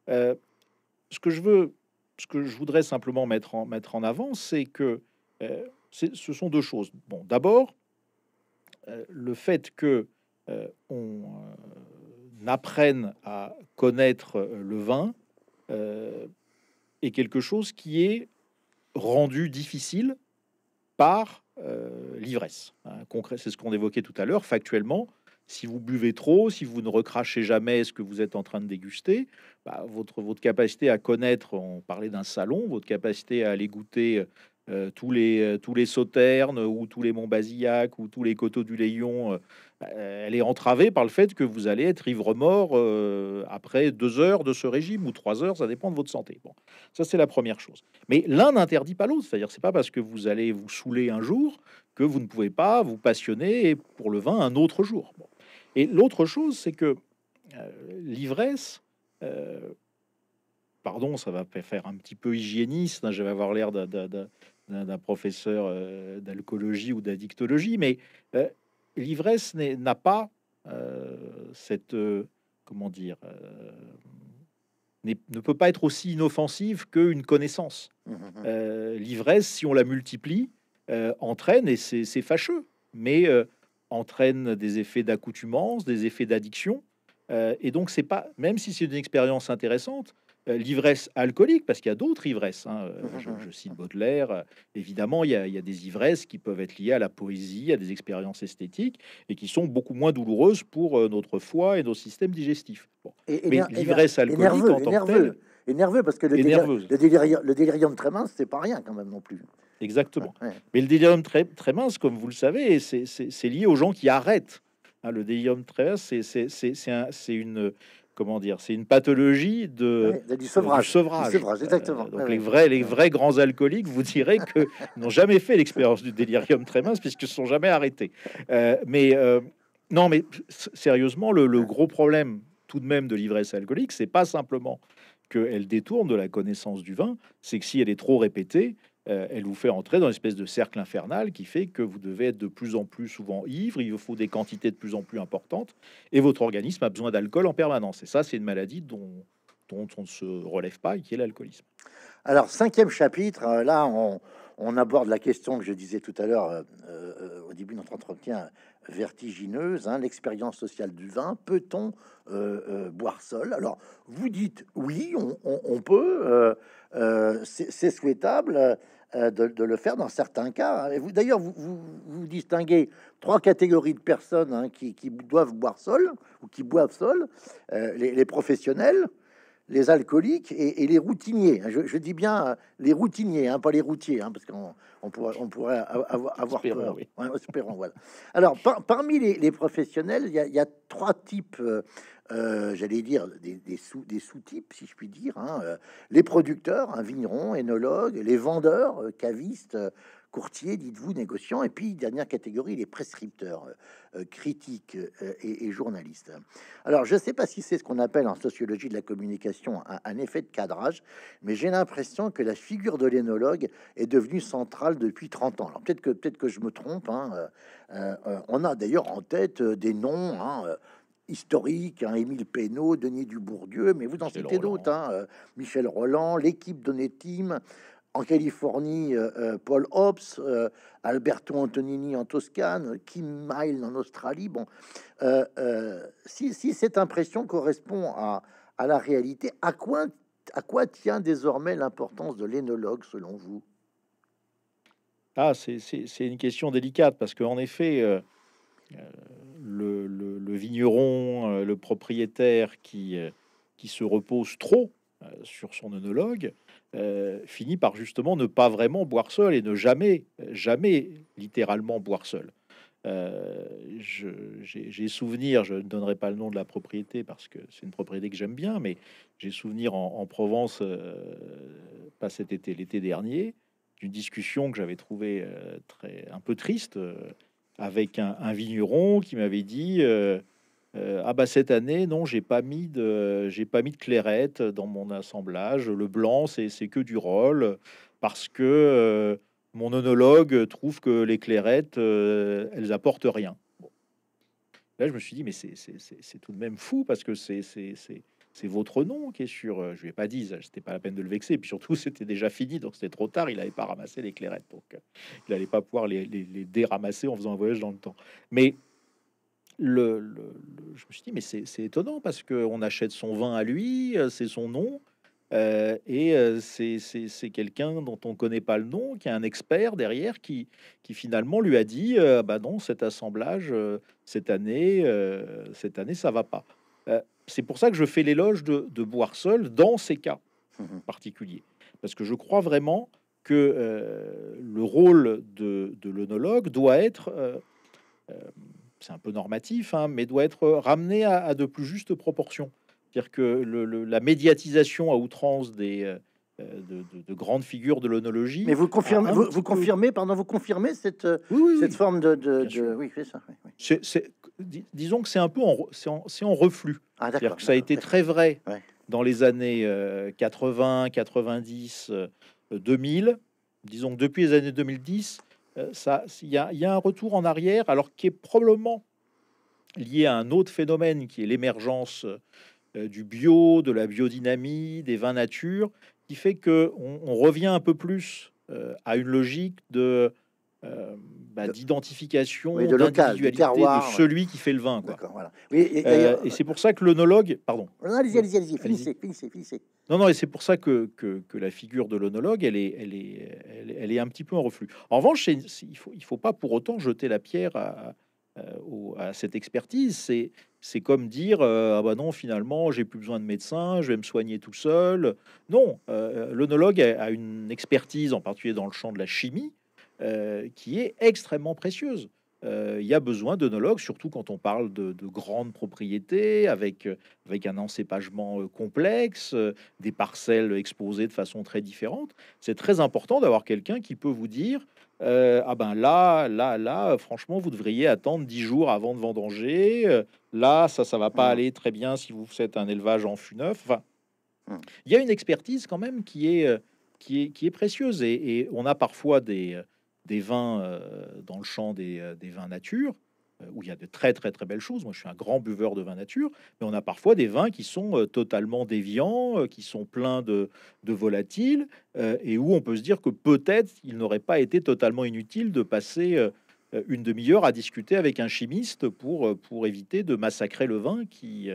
ce que je veux, ce que je voudrais simplement mettre en, mettre en avant, c'est que ce sont deux choses. Bon, d'abord, le fait que on apprenne à connaître le vin est quelque chose qui est rendu difficile par euh, l'ivresse. Hein. c'est ce qu'on évoquait tout à l'heure. Factuellement, si vous buvez trop, si vous ne recrachez jamais ce que vous êtes en train de déguster, bah, votre, votre capacité à connaître, on parlait d'un salon, votre capacité à aller goûter euh, tous les, euh, tous les sauternes ou tous les monts basillac ou tous les coteaux du Layon, euh, bah, elle est entravée par le fait que vous allez être ivre-mort après deux heures de ce régime ou trois heures, ça dépend de votre santé. Bon, ça c'est la première chose. Mais l'un n'interdit pas l'autre, c'est-à-dire c'est pas parce que vous allez vous saouler un jour que vous ne pouvez pas vous passionner pour le vin un autre jour. Et l'autre chose, c'est que l'ivresse pardon, ça va faire un petit peu hygiéniste, hein, je vais avoir l'air d'un professeur euh, ou d'addictologie, mais euh, l'ivresse n'a pas euh, cette euh, comment dire ne peut pas être aussi inoffensive qu'une connaissance. Mmh, mmh, mmh. L'ivresse, si on la multiplie, entraîne et c'est fâcheux, mais entraîne des effets d'accoutumance, des effets d'addiction, et donc c'est pas même si c'est une expérience intéressante euh, l'ivresse alcoolique, parce qu'il y a d'autres ivresses. Hein, euh, mmh, je, mmh, mmh. cite Baudelaire. Euh, évidemment, il y, a, il y, a, des ivresses qui peuvent être liées à la poésie, à des expériences esthétiques, et qui sont beaucoup moins douloureuses pour notre foie et nos systèmes digestifs. Et, Mais l'ivresse alcoolique nerveux, en tant que et nerveux, parce que le, délirium, le, délirium, très mince, c'est pas rien quand même non plus. Exactement. Mais le délirium très, très mince, comme vous le savez, c'est lié aux gens qui arrêtent. Hein, le délirium très mince, c'est c'est une dire, c'est une pathologie de, euh, du, sevrage. Euh, donc les, vrais, les vrais grands alcooliques, vous direz que (laughs) n'ont jamais fait l'expérience du délirium tremens puisqu'ils ne sont jamais arrêtés. Euh, mais non, mais sérieusement, le, gros problème tout de même de l'ivresse alcoolique, c'est pas simplement qu'elle détourne de la connaissance du vin, c'est que si elle est trop répétée, euh, elle vous fait entrer dans une espèce de cercle infernal qui fait que vous devez être de plus en plus souvent ivre, il vous faut des quantités de plus en plus importantes, et votre organisme a besoin d'alcool en permanence. Et ça, c'est une maladie dont, on ne se relève pas et qui est l'alcoolisme. Alors, cinquième chapitre, euh, là, on, aborde la question que je disais tout à l'heure euh, au début de notre entretien vertigineuse, hein, l'expérience sociale du vin. Peut-on boire seul Alors, vous dites oui, on peut, c'est souhaitable. Euh, de, le faire dans certains cas. Et vous, d'ailleurs, vous, vous, distinguez trois catégories de personnes hein, qui, qui, doivent boire seul ou qui boivent seul euh, les, professionnels, les alcooliques et, les routiniers. Je, dis bien euh, les routiniers, hein, pas les routiers, hein, parce qu'on on pourrait, on pourrait, avoir, peur. espérons, voilà. Alors, parmi les, professionnels, il y, y, a trois types euh, j'allais dire, des, sous-types, si je puis dire, hein, euh, les producteurs, un vigneron, énologue, les vendeurs, euh, cavistes, courtiers, dites-vous, négociants, et puis dernière catégorie, les prescripteurs, critiques et, journalistes. Alors, je ne sais pas si c'est ce qu'on appelle en sociologie de la communication un, effet de cadrage, mais j'ai l'impression que la figure de l'énologue est devenue centrale depuis 30 ans. peut-être que, peut que je me trompe, hein, on a d'ailleurs en tête des noms. Hein, historique, un hein, Émile Pénaud, Denis Dubourdieu, mais vous en citez d'autres, hein, euh, Michel Roland, l'équipe Donnet-Team en Californie, euh, euh, Paul Hobbs, Alberto Antonini en Toscane, Kim Mile en Australie. Bon, si, cette impression correspond à, la réalité, à quoi, à quoi tient désormais l'importance de l'énologue selon vous Ah, c'est une question délicate parce qu'en effet, le, vigneron, euh, le propriétaire qui, euh, qui se repose trop euh, sur son oenologue finit par justement ne pas vraiment boire seul et ne jamais, jamais littéralement boire seul. j'ai souvenir, je ne donnerai pas le nom de la propriété parce que c'est une propriété que j'aime bien, mais j'ai souvenir en, Provence, pas cet été, l'été dernier, d'une discussion que j'avais trouvée très, un peu triste avec un, vigneron qui m'avait dit euh, euh, Ah, bah cette année, non, j'ai pas mis de, j'ai pas mis de clairette dans mon assemblage. Le blanc, c'est, que du rôle parce que euh, mon onologue trouve que les clairettes, elles apportent rien. Là, je me suis dit Mais c'est, c'est tout de même fou parce que c'est c'est votre nom qui est sur. Euh, je lui pas dit, c'était pas la peine de le vexer. Et puis surtout, (laughs) c'était déjà fini, donc c'était trop tard. Il n'avait pas ramassé les clairettes, donc euh, il n'allait pas pouvoir les, déramasser en faisant un voyage dans le temps. Mais le, je me suis dit, mais c'est étonnant parce que on achète son vin à lui, euh, c'est son nom. et c'est quelqu'un dont on connaît pas le nom, qui a un expert derrière, qui, qui finalement lui a dit Bah non, cet assemblage, cette, année, cette année, ça va pas. Euh, c'est pour ça que je fais l'éloge de, de, boire seul dans ces cas mhm. particuliers. Parce que je crois vraiment que euh, le rôle de, de l'onologue doit être, euh, c'est un peu normatif, hein, mais doit être ramené à, de plus justes proportions. C'est-à-dire que la médiatisation à outrance des, euh, de, grandes figures de l'onologie. Mais vous confirmez, ah, vous, confirmez, pardon, vous confirmez cette, euh, cette forme de, oui, c'est ça. disons que c'est un peu en, en, reflux. Ah, que ça a été très vrai dans les années 80, 90, 2000. Disons que depuis les années 2010, euh, ça, il y, y, a un retour en arrière, alors qui est probablement lié à un autre phénomène qui est l'émergence du bio, de la biodynamie, des vins nature, qui fait que on, on revient un peu plus euh, à une logique de euh, bah, d'identification, de d'individualité, de, celui qui fait le vin. Quoi. Voilà. Oui, euh, et, et c'est pour ça que l'onologue, pardon. Non, allez-y, allez-y, allez-y, finissez, finissez, finissez. Non, non, et c'est pour ça que, que, que la figure de l'onologue, elle est, elle, est, elle, est, elle est un petit peu en reflux. En revanche, c'est, il faut, il faut pas pour autant jeter la pierre à, à, à cette expertise. C'est, c'est comme dire euh, ah bah non finalement j'ai plus besoin de médecin, je vais me soigner tout seul. Non, euh, euh, l'onologue a, une expertise en particulier dans le champ de la chimie qui est extrêmement précieuse. Il y a besoin d'onologues, surtout quand on parle de, grandes propriétés, avec, avec un encépagement complexe, des parcelles exposées de façon très différente. C'est très important d'avoir quelqu'un qui peut vous dire euh, ah ben là, là, là, franchement, vous devriez attendre 10 jours avant de vendanger. Euh, là, ça, ça va pas mmh. aller très bien si vous faites un élevage en fût neuf. Enfin, mmh. il y a une expertise quand même qui est, euh, qui est, qui est précieuse. Et, on a parfois des, des vins dans le champ des, des vins nature euh, où il y a de très très très belles choses. Moi, je suis un grand buveur de vin nature, mais on a parfois des vins qui sont euh, totalement déviants, euh, qui sont pleins de, de volatiles, et où on peut se dire que peut-être il n'aurait pas été totalement inutile de passer une demi-heure à discuter avec un chimiste pour, pour éviter de massacrer le vin qui,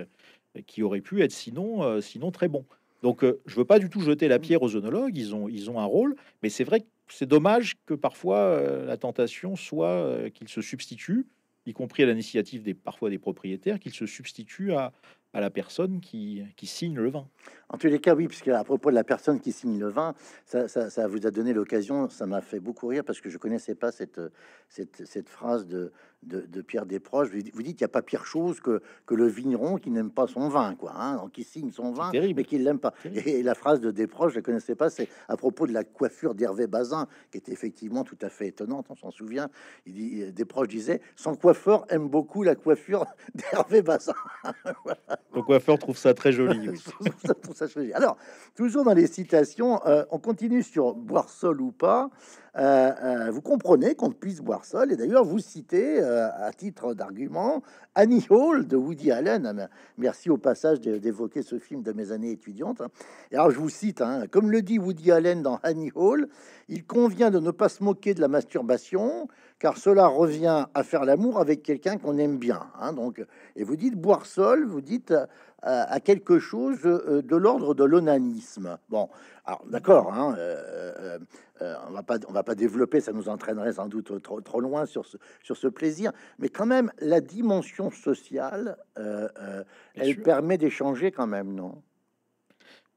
qui aurait pu être sinon, sinon très bon. Donc, je veux pas du tout jeter la mmh. pierre aux oenologues, ils ont, ils ont un rôle, mais c'est vrai que c'est dommage que parfois la tentation soit qu'ils se substituent y compris à l'initiative des, parfois des propriétaires, qu'il se substitue à, la personne qui, qui signe le vin. En tous les cas, oui, puisque à propos de la personne qui signe le vin, ça, vous a donné l'occasion, ça m'a fait beaucoup rire parce que je connaissais pas cette, cette, phrase de, de, Pierre Desproges. Vous dites qu'il n'y a pas pire chose que, que le vigneron qui n'aime pas son vin, quoi, hein, qui signe son vin, terrible. mais qui l'aime pas. Et, la phrase de Desproges, je ne connaissais pas, c'est à propos de la coiffure d'Hervé Bazin, qui est effectivement tout à fait étonnante, on s'en souvient. Il dit, Desproges disait Son coiffeur aime beaucoup la coiffure (laughs) d'Hervé Bazin. (laughs) voilà. Son coiffeur trouve ça très joli. Oui. (laughs) Alors, toujours dans les citations, euh, on continue sur boire seul ou pas. Euh, euh, vous comprenez qu'on puisse boire seul, et d'ailleurs, vous citez à titre d'argument Annie Hall de Woody Allen. Ah, merci au passage d'évoquer ce film de mes années étudiantes. Hein. Et alors, je vous cite, hein, comme le dit Woody Allen dans Annie Hall, il convient de ne pas se moquer de la masturbation, car cela revient à faire l'amour avec quelqu'un qu'on aime bien. Hein. donc, et vous dites boire seul, vous dites à, quelque chose euh, de l'ordre de l'onanisme. Bon, alors d'accord, hein, euh, euh, on va pas on va pas développer, ça nous entraînerait sans doute trop, trop loin sur ce, plaisir, mais quand même la dimension sociale, elle permet d'échanger quand même, non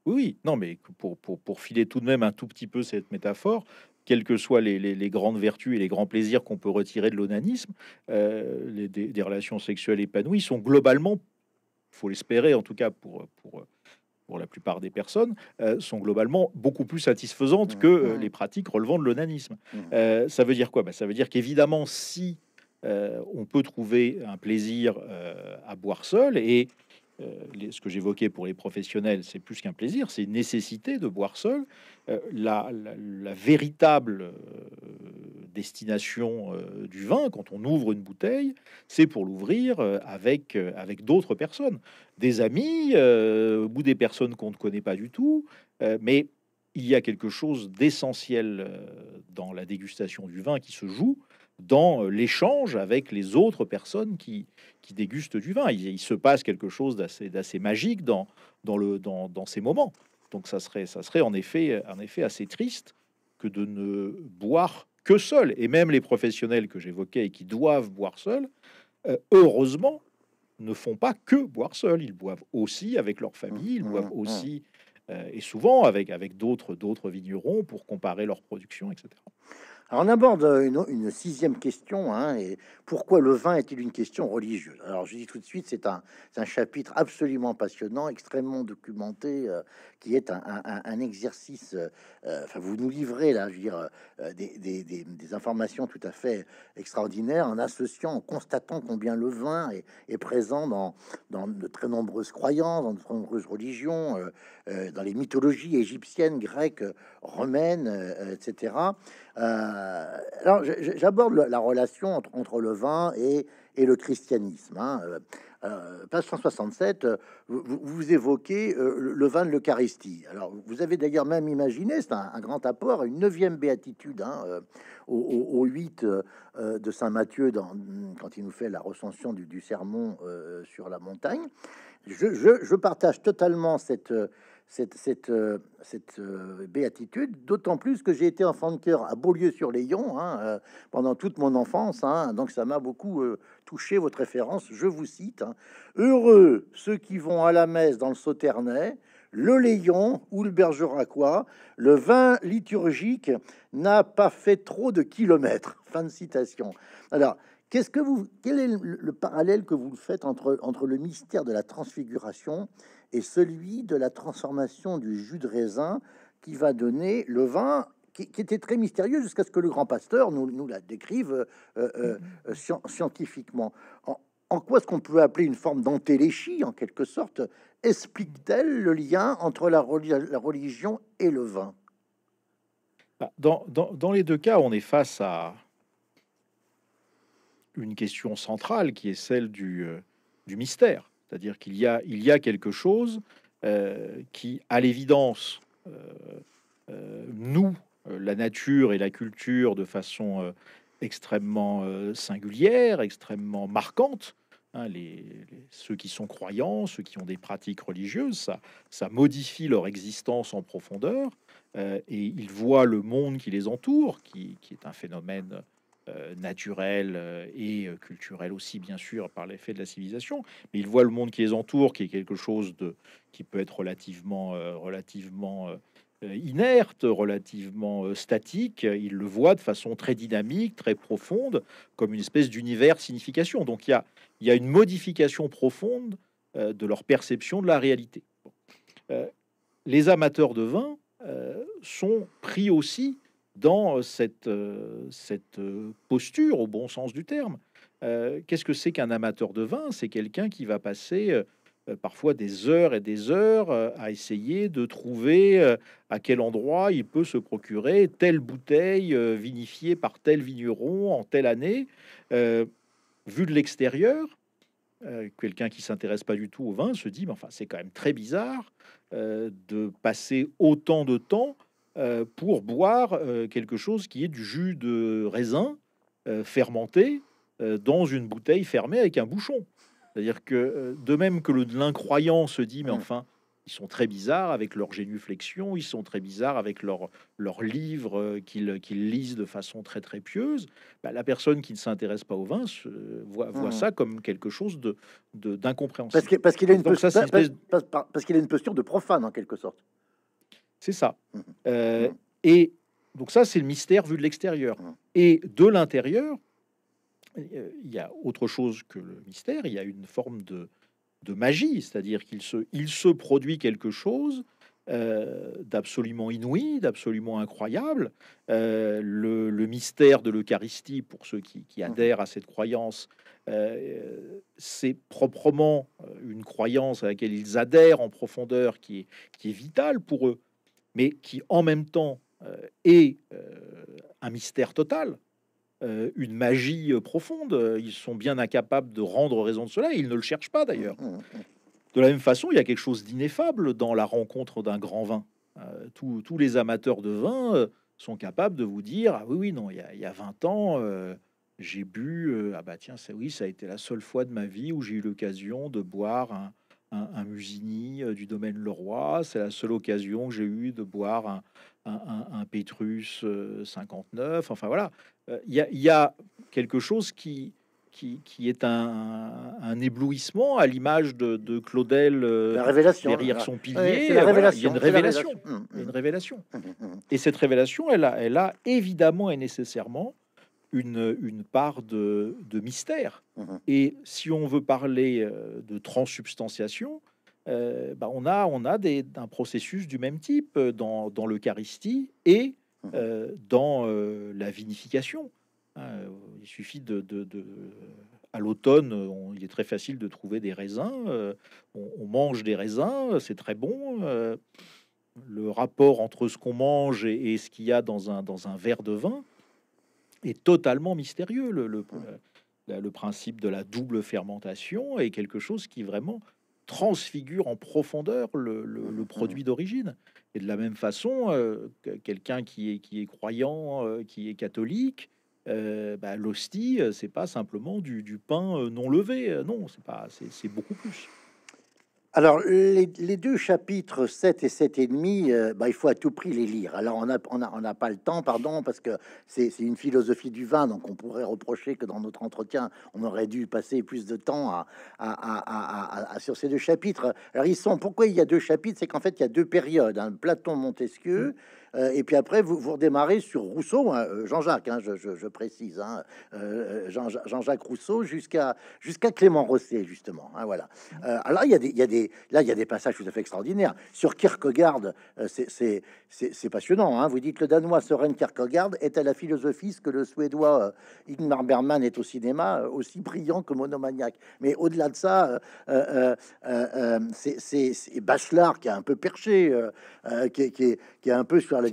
oui, non, mais pour, pour, filer tout de même un tout petit peu cette métaphore, quelles que soient les, grandes vertus et les grands plaisirs qu'on peut retirer de l'onanisme, euh, des, relations sexuelles épanouies sont globalement faut l'espérer en tout cas pour, pour, pour la plupart des personnes, euh, sont globalement beaucoup plus satisfaisantes mmh. que euh, mmh. les pratiques relevant de l'onanisme. Mmh. Euh, ça veut dire quoi bah, Ça veut dire qu'évidemment, si on peut trouver un plaisir à boire seul, et euh, ce que j'évoquais pour les professionnels, c'est plus qu'un plaisir, c'est une nécessité de boire seul. Euh, la, véritable euh, destination du vin, quand on ouvre une bouteille, c'est pour l'ouvrir avec, avec d'autres personnes, des amis ou des personnes qu'on ne connaît pas du tout. mais il y a quelque chose d'essentiel dans la dégustation du vin qui se joue, dans euh, l'échange avec les autres personnes qui, qui dégustent du vin. Il, se passe quelque chose d'assez magique dans, dans, le, dans, dans, ces moments. Donc ça serait, ça serait en, effet, en effet assez triste que de ne boire que seul. Et même les professionnels que j'évoquais et qui doivent boire seul, euh, heureusement, ne font pas que boire seul. Ils boivent aussi avec leur famille, ils mmh, boivent mmh, mmh. aussi euh, et souvent avec, avec d'autres vignerons pour comparer leur production, etc. Alors on aborde euh, une, sixième question, hein, et pourquoi le vin est-il une question religieuse Alors je dis tout de suite, c'est un, chapitre absolument passionnant, extrêmement documenté, euh, qui est un, exercice, euh, enfin vous nous livrez là, je veux dire, des, informations tout à fait extraordinaires en associant, en constatant combien le vin est, présent dans, dans, de très nombreuses croyances, dans de nombreuses religions, dans les mythologies égyptiennes, grecques, romaines, etc. Euh, alors, j'aborde la relation entre, le vin et, et le christianisme. Hein. Euh, euh, page 167, vous, évoquez le vin de l'Eucharistie. Alors, vous avez d'ailleurs même imaginé, c'est un, grand apport, une neuvième béatitude hein, au, 8 de Saint Matthieu dans, quand il nous fait la recension du, du sermon sur la montagne. Je, je partage totalement cette cette, euh, euh, béatitude, d'autant plus que j'ai été enfant de cœur à Beaulieu-sur-Layon hein, euh, pendant toute mon enfance, hein. donc ça m'a beaucoup touché votre référence, je vous cite, hein. Heureux ceux qui vont à la messe dans le Sauternay, le Layon ou le Bergeracois, le vin liturgique n'a pas fait trop de kilomètres. » Fin de citation. Alors, qu'est-ce que vous, quel est le, parallèle que vous faites entre, entre le mystère de la transfiguration et celui de la transformation du jus de raisin qui va donner le vin qui, était très mystérieux jusqu'à ce que le grand pasteur nous, nous la décrive euh, euh, euh, mm-hmm. scientifiquement. En, quoi est-ce qu'on peut appeler une forme d'antéléchie, en quelque sorte, explique-t-elle le lien entre la, la, religion et le vin bah, dans, dans, les deux cas, on est face à une question centrale qui est celle du, du mystère. C'est-à-dire qu'il y, a, y a quelque chose euh, qui, à l'évidence, euh, euh, nous, la nature et la culture, de façon extrêmement singulière, extrêmement marquante, hein, ceux qui sont croyants, ceux qui ont des pratiques religieuses, ça, modifie leur existence en profondeur et ils voient le monde qui les entoure, qui, qui est un phénomène euh, naturel euh, et euh, culturel aussi, bien sûr, par l'effet de la civilisation. Mais ils voient le monde qui les entoure, qui est quelque chose de, qui peut être relativement, relativement inerte, relativement statique. Ils le voient de façon très dynamique, très profonde, comme une espèce d'univers signification. Donc il y a, y a une modification profonde de leur perception de la réalité. les amateurs de vin sont pris aussi dans cette, posture, au bon sens du terme. Qu'est-ce que c'est qu'un amateur de vin C'est quelqu'un qui va passer parfois des heures et des heures à essayer de trouver à quel endroit il peut se procurer telle bouteille vinifiée par tel vigneron en telle année. vu de l'extérieur, quelqu'un qui s'intéresse pas du tout au vin se dit, mais enfin, c'est quand même très bizarre de passer autant de temps euh, pour boire euh, quelque chose qui est du jus de raisin euh, fermenté dans une bouteille fermée avec un bouchon. C'est-à-dire que de même que le l'incroyant se dit, mais mmh. enfin, ils sont très bizarres avec leur génuflexion, ils sont très bizarres avec leurs leur livres qu'ils lisent de façon très très pieuse. Bah, la personne qui ne s'intéresse pas au vin voit, mmh. ça comme quelque chose de d'incompréhensible. parce parce qu'il a une posture de profane en quelque sorte. C'est ça. Mmh. Euh, mmh. et donc ça, c'est le mystère vu de l'extérieur. Mmh. Et de l'intérieur, euh, il y a autre chose que le mystère, il y a une forme de, magie, c'est-à-dire qu'il se, produit quelque chose euh, d'absolument inouï, d'absolument incroyable. le, mystère de l'Eucharistie, pour ceux qui, adhèrent à cette croyance, c'est proprement une croyance à laquelle ils adhèrent en profondeur qui est vitale pour eux mais qui en même temps euh, est euh, un mystère total, euh, une magie profonde. Ils sont bien incapables de rendre raison de cela, ils ne le cherchent pas d'ailleurs. Mmh, mmh, mmh. De la même façon, il y a quelque chose d'ineffable dans la rencontre d'un grand vin. tous, les amateurs de vin sont capables de vous dire Ah oui, oui, non, il y a, 20 ans, j'ai bu. ah bah tiens, oui, ça a été la seule fois de ma vie où j'ai eu l'occasion de boire un, un, Musigny euh, du domaine Leroy. C'est la seule occasion que j'ai eu de boire un, un, Pétrus 59. Euh, enfin voilà, euh, il y, a, quelque chose qui, qui, est un, un éblouissement à l'image de, Claudel la révélation, derrière son pilier. il y a une mm, mm. révélation. Une mm, révélation. Et cette révélation, elle a, elle a évidemment et nécessairement une, part de, mystère. Mhm. Et si on veut parler euh, de transsubstantiation, euh, bah, on a, on a des, un processus du même type dans, l'Eucharistie et mhm. euh, dans la vinification. il suffit de, de, à l'automne, il est très facile de trouver des raisins. on, mange des raisins, c'est très bon. le rapport entre ce qu'on mange et, et ce qu'il y a dans un, dans un verre de vin est totalement mystérieux. Le, euh, le, principe de la double fermentation est quelque chose qui vraiment transfigure en profondeur le, produit d'origine. Et de la même façon, euh, quelqu'un qui est, qui est croyant, euh, qui est catholique, bah, l'hostie, c'est pas simplement du, du pain non levé. Non, c'est pas, c'est beaucoup plus. Alors, les, deux chapitres 7 et 7 et demi, euh, bah, il faut à tout prix les lire. Alors, on n'a pas le temps, pardon, parce que c'est une philosophie du vin, donc on pourrait reprocher que dans notre entretien, on aurait dû passer plus de temps sur ces deux chapitres. Alors, ils sont, pourquoi il y a deux chapitres C'est qu'en fait, il y a deux périodes, hein, Platon-Montesquieu. Mmh. Euh, et puis après, vous, vous redémarrez sur Rousseau, hein, euh, Jean-Jacques, hein, je, précise, hein, euh, Jean-Jacques Rousseau jusqu'à jusqu'à Clément Rosset, justement. Hein, voilà. Mmh. alors il y, a des, il y, des, là, il y a des passages tout à fait extraordinaires. Sur Kierkegaard, c'est passionnant. Vous dites le Danois Søren Kierkegaard est à la philosophie ce que le Suédois Ingmar Bergman est au cinéma, aussi brillant que monomaniaque. Mais au-delà de ça, c'est Bachelard qui a un peu perché, qui, qui est un peu sur la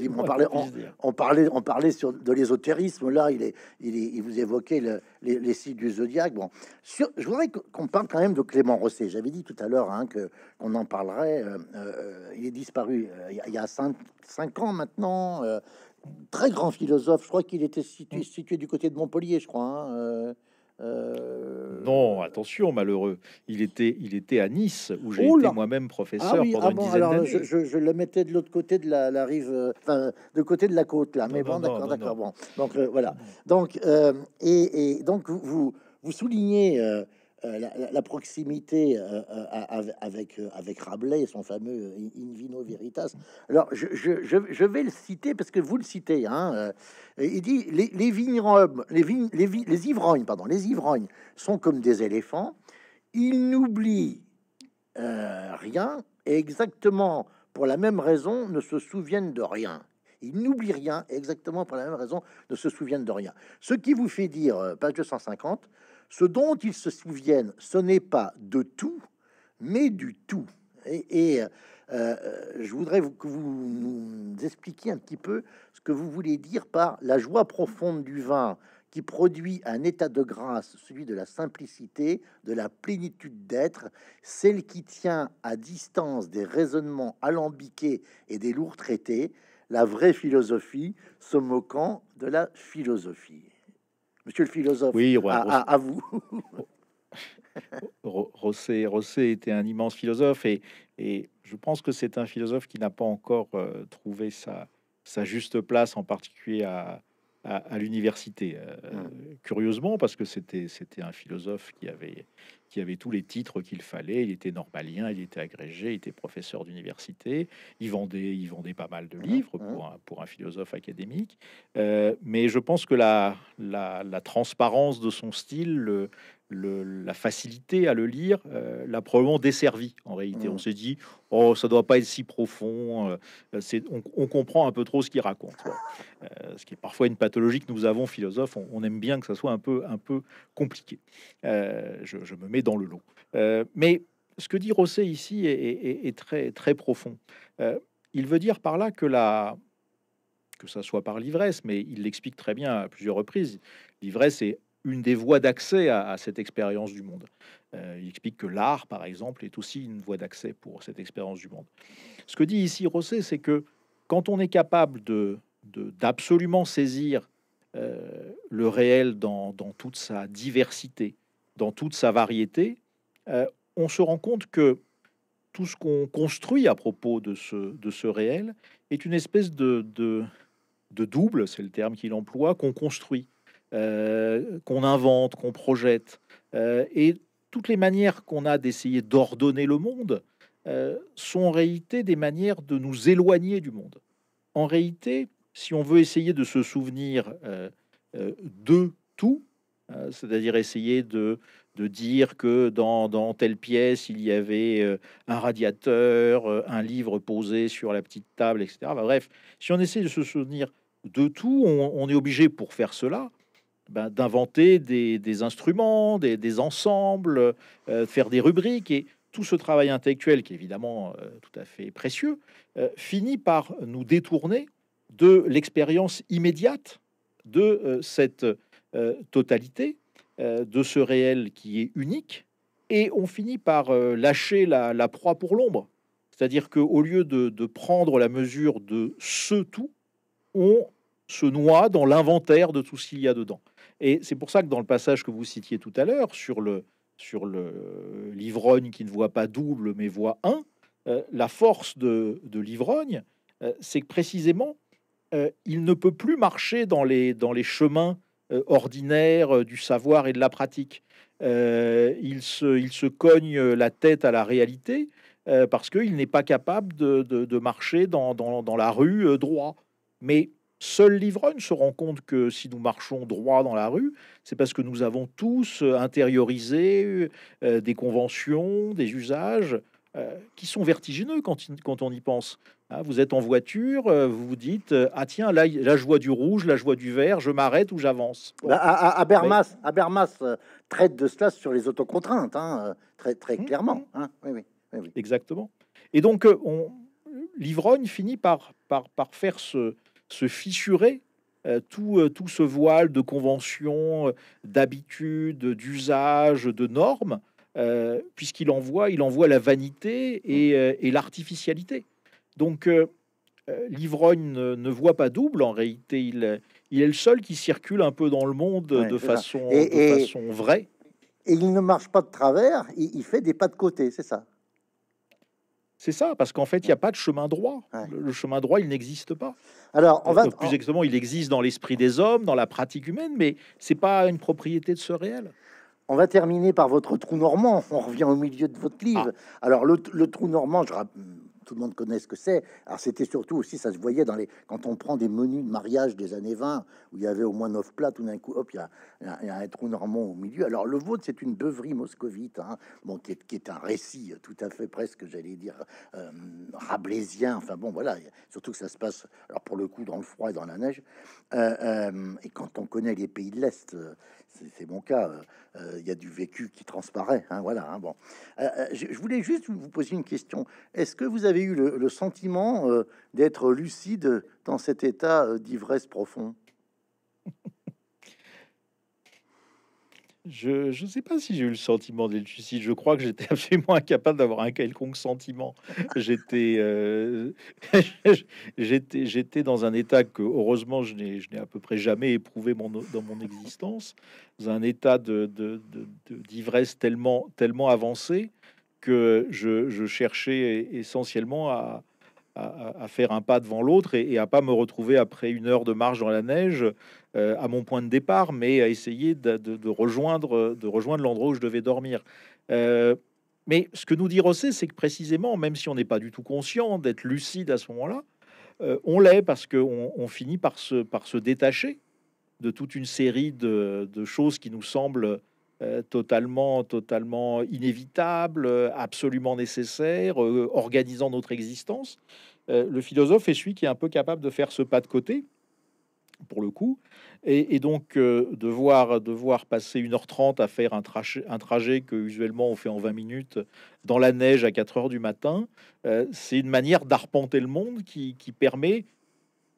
on parlait, on, parlait, sur de l'ésotérisme. Là, il est, il, vous évoquait les, sites du zodiaque. Bon, je voudrais qu'on parle quand même de Clément Rosset. J'avais dit tout à l'heure hein, que qu'on en parlerait. Euh, euh, il est disparu euh, il y a cinq, ans maintenant. très grand philosophe. Je crois qu'il était situé, situé, du côté de Montpellier, je crois. Hein, euh, non, attention, malheureux. Il était, il était à Nice, où j'ai oh été moi-même professeur ah pendant ah une dizaine d'années. Je, le mettais de l'autre côté de la, rive, euh, Enfin, de côté de la côte, là. Mais bon, d'accord, d'accord. Bon. Donc, euh, voilà. Donc, et, et, donc, vous, vous soulignez euh, la, proximité euh, euh, avec, avec Rabelais son fameux In Vino Veritas. Alors, je, je, je, vais le citer parce que vous le citez. Hein, il dit les, les, vignes, les, ivrognes, pardon, les ivrognes sont comme des éléphants. Ils n'oublient rien et exactement pour la même raison ne se souviennent de rien. Ils n'oublient rien et exactement pour la même raison ne se souviennent de rien. Ce qui vous fait dire, page 250, ce dont ils se souviennent, ce n'est pas de tout, mais du tout. Et, euh, euh, je voudrais que vous nous expliquiez un petit peu ce que vous voulez dire par la joie profonde du vin qui produit un état de grâce, celui de la simplicité, de la plénitude d'être, celle qui tient à distance des raisonnements alambiqués et des lourds traités, la vraie philosophie se moquant de la philosophie. Monsieur le philosophe, à, vous. Rosset, Rosset était un immense philosophe et, et je pense que c'est un philosophe qui n'a pas encore euh, trouvé sa, sa juste place, en particulier à, à, l'université. Euh, mmh. curieusement, parce que c'était c'était un philosophe qui avait qui avait tous les titres qu'il fallait. Il était normalien, il était agrégé, il était professeur d'université. Il vendait il vendait pas mal de mmh. livres mmh. pour un, philosophe académique. Euh, mais je pense que la, la, transparence de son style, le, la facilité à le lire euh, l'a probablement desservi en réalité. Mmh. On s'est dit, oh, ça doit pas être si profond, euh, euh, c'est, on, on, comprend un peu trop ce qu'il raconte. ce qui est parfois une pathologie que nous avons, philosophes, on, aime bien que ça soit un peu, un peu compliqué. Je, me mets dans le lot. mais ce que dit Rosset ici est, est très, très profond. il veut dire par là que la, que ça soit par l'ivresse, mais il l'explique très bien à plusieurs reprises, l'ivresse est une des voies d'accès à, cette expérience du monde. Euh, il explique que l'art, par exemple, est aussi une voie d'accès pour cette expérience du monde. Ce que dit ici Rosset, c'est que quand on est capable de d'absolument saisir euh, le réel dans, dans, toute sa diversité, dans toute sa variété, euh, on se rend compte que tout ce qu'on construit à propos de ce, de ce réel est une espèce de, de, de double, c'est le terme qu'il emploie, qu'on construit. Euh, qu'on invente, qu'on projette, euh, et toutes les manières qu'on a d'essayer d'ordonner le monde euh, sont en réalité des manières de nous éloigner du monde. En réalité, si on veut essayer de se souvenir de tout, hein, c'est-à-dire essayer de, dire que dans, telle pièce, il y avait un radiateur, un livre posé sur la petite table, etc. bref, si on essaie de se souvenir de tout, on est obligé pour faire cela ben, d'inventer des, instruments, des, ensembles, euh, faire des rubriques. Et tout ce travail intellectuel, qui est évidemment euh, tout à fait précieux, euh, finit par nous détourner de l'expérience immédiate de cette totalité, de ce réel qui est unique. Et on finit par lâcher la, proie pour l'ombre. C'est-à-dire qu'au lieu de, de prendre la mesure de ce tout, on se noie dans l'inventaire de tout ce qu'il y a dedans. Et c'est pour ça que dans le passage que vous citiez tout à l'heure sur le sur le euh, l'ivrogne qui ne voit pas double mais voit un, euh, la force de, l'ivrogne, euh, c'est que précisément il ne peut plus marcher dans les dans les chemins ordinaires du savoir et de la pratique. il se il se cogne la tête à la réalité parce qu'il n'est pas capable de, de, de marcher dans, dans, dans, la rue droit. Mais Seul l'ivrogne se rend compte que si nous marchons droit dans la rue, c'est parce que nous avons tous euh, intériorisé euh, euh, des conventions, des usages qui sont vertigineux quand, on y pense. Hein, vous êtes en voiture, vous vous dites Ah, tiens, là, là, je vois du rouge, là, je vois du vert, je m'arrête ou j'avance. Bon. Bah, à, Bermas, Bermas traite de cela sur les autocontraintes, très, clairement. Exactement. Et donc, on l'ivrogne finit par faire ce, se fissurer euh, tout, euh, tout, ce voile de convention d'habitude euh, d'habitudes, de normes, puisqu'il envoie, il envoie la vanité et, mm. l'artificialité. Donc, l'ivrogne ne, voit pas double, en réalité, il, il, est le seul qui circule un peu dans le monde de, façon, de vraie. Et il ne marche pas de travers, il fait des pas de côté, c'est ça c'est ça, parce qu'en fait, il n'y a pas de chemin droit. Le, chemin droit, il n'existe pas. Alors, on euh, va euh, plus exactement, il existe dans l'esprit des hommes, dans la pratique humaine, mais c'est pas une propriété de ce réel. On va terminer par votre trou normand. On revient au milieu de votre livre. Ah. Alors, le, trou normand, je rappelle tout le monde connaît ce que c'est. Alors c'était surtout aussi, ça se voyait dans les quand on prend des menus de mariage des années 20 où il y avait au moins neuf plats, tout d'un coup, hop, il y, a, un trou normand au milieu. Alors le vôtre, c'est une beuverie moscovite, hein. bon, qui est, un récit tout à fait presque, j'allais dire, euh, rablaisien. Enfin bon, voilà, surtout que ça se passe, alors pour le coup, dans le froid et dans la neige. Euh, euh, et quand on connaît les pays de l'Est, euh, c'est mon cas. Euh, euh, il y a du vécu qui transparaît. Hein, voilà. Hein, bon, euh, je, voulais juste vous poser une question. Est-ce que vous avez eu le, sentiment d'être lucide dans cet état d'ivresse profond Je ne sais pas si j'ai eu le sentiment d'être suicide. Je crois que j'étais (laughs) absolument incapable d'avoir un quelconque sentiment. Euh, (laughs) j'étais, j'étais, dans un état que, heureusement, je n'ai, à peu près jamais éprouvé dans mon existence, dans un état de, d'ivresse tellement, tellement avancé que je, cherchais essentiellement à, faire un pas devant l'autre et, et, à pas me retrouver après une heure de marche dans la neige euh, à mon point de départ, mais à essayer de, rejoindre, euh, de rejoindre l'endroit où je devais dormir. Euh, mais ce que nous dit Rosset, c'est que précisément, même si on n'est pas du tout conscient d'être lucide à ce moment-là, on l'est parce qu'on on finit par se, par se détacher de toute une série de, choses qui nous semblent totalement, totalement inévitables, absolument nécessaires, organisant notre existence. le philosophe est celui qui est un peu capable de faire ce pas de côté, pour le coup, et, donc, euh, devoir, devoir passer 1h30 à faire un, trajet, un trajet que usuellement on fait en 20 minutes dans la neige à 4h du matin, euh, c'est une manière d'arpenter le monde qui, qui permet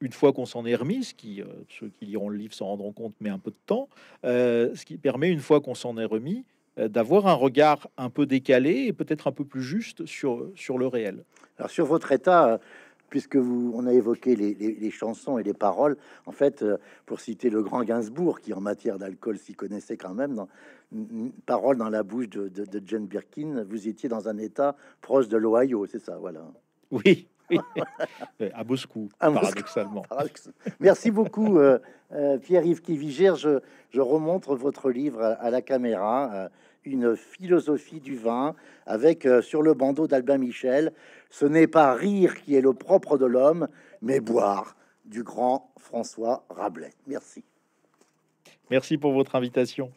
une fois qu'on s'en est remis, ce qui, euh, ceux qui liront le livre s'en rendront compte, mais un peu de temps, ce qui permet, une fois qu'on s'en est remis, d'avoir un regard un peu décalé et peut-être un peu plus juste sur, sur le réel. Alors sur votre état, puisque vous, on a évoqué les, chansons et les paroles, en fait, euh, pour citer le grand Gainsbourg, qui en matière d'alcool s'y connaissait quand même, dans, parole dans la bouche de, de, John Birkin, vous étiez dans un état proche de l'Ohio, c'est ça, voilà. Oui, (laughs) à Boscou, (laughs) paradoxalement. Merci beaucoup, euh, euh, Pierre-Yves Kiviger. Je, je remontre votre livre à, la caméra une philosophie du vin, avec euh, sur le bandeau d'Albin Michel, ce n'est pas rire qui est le propre de l'homme, mais boire, du grand François Rabelais. Merci. Merci pour votre invitation.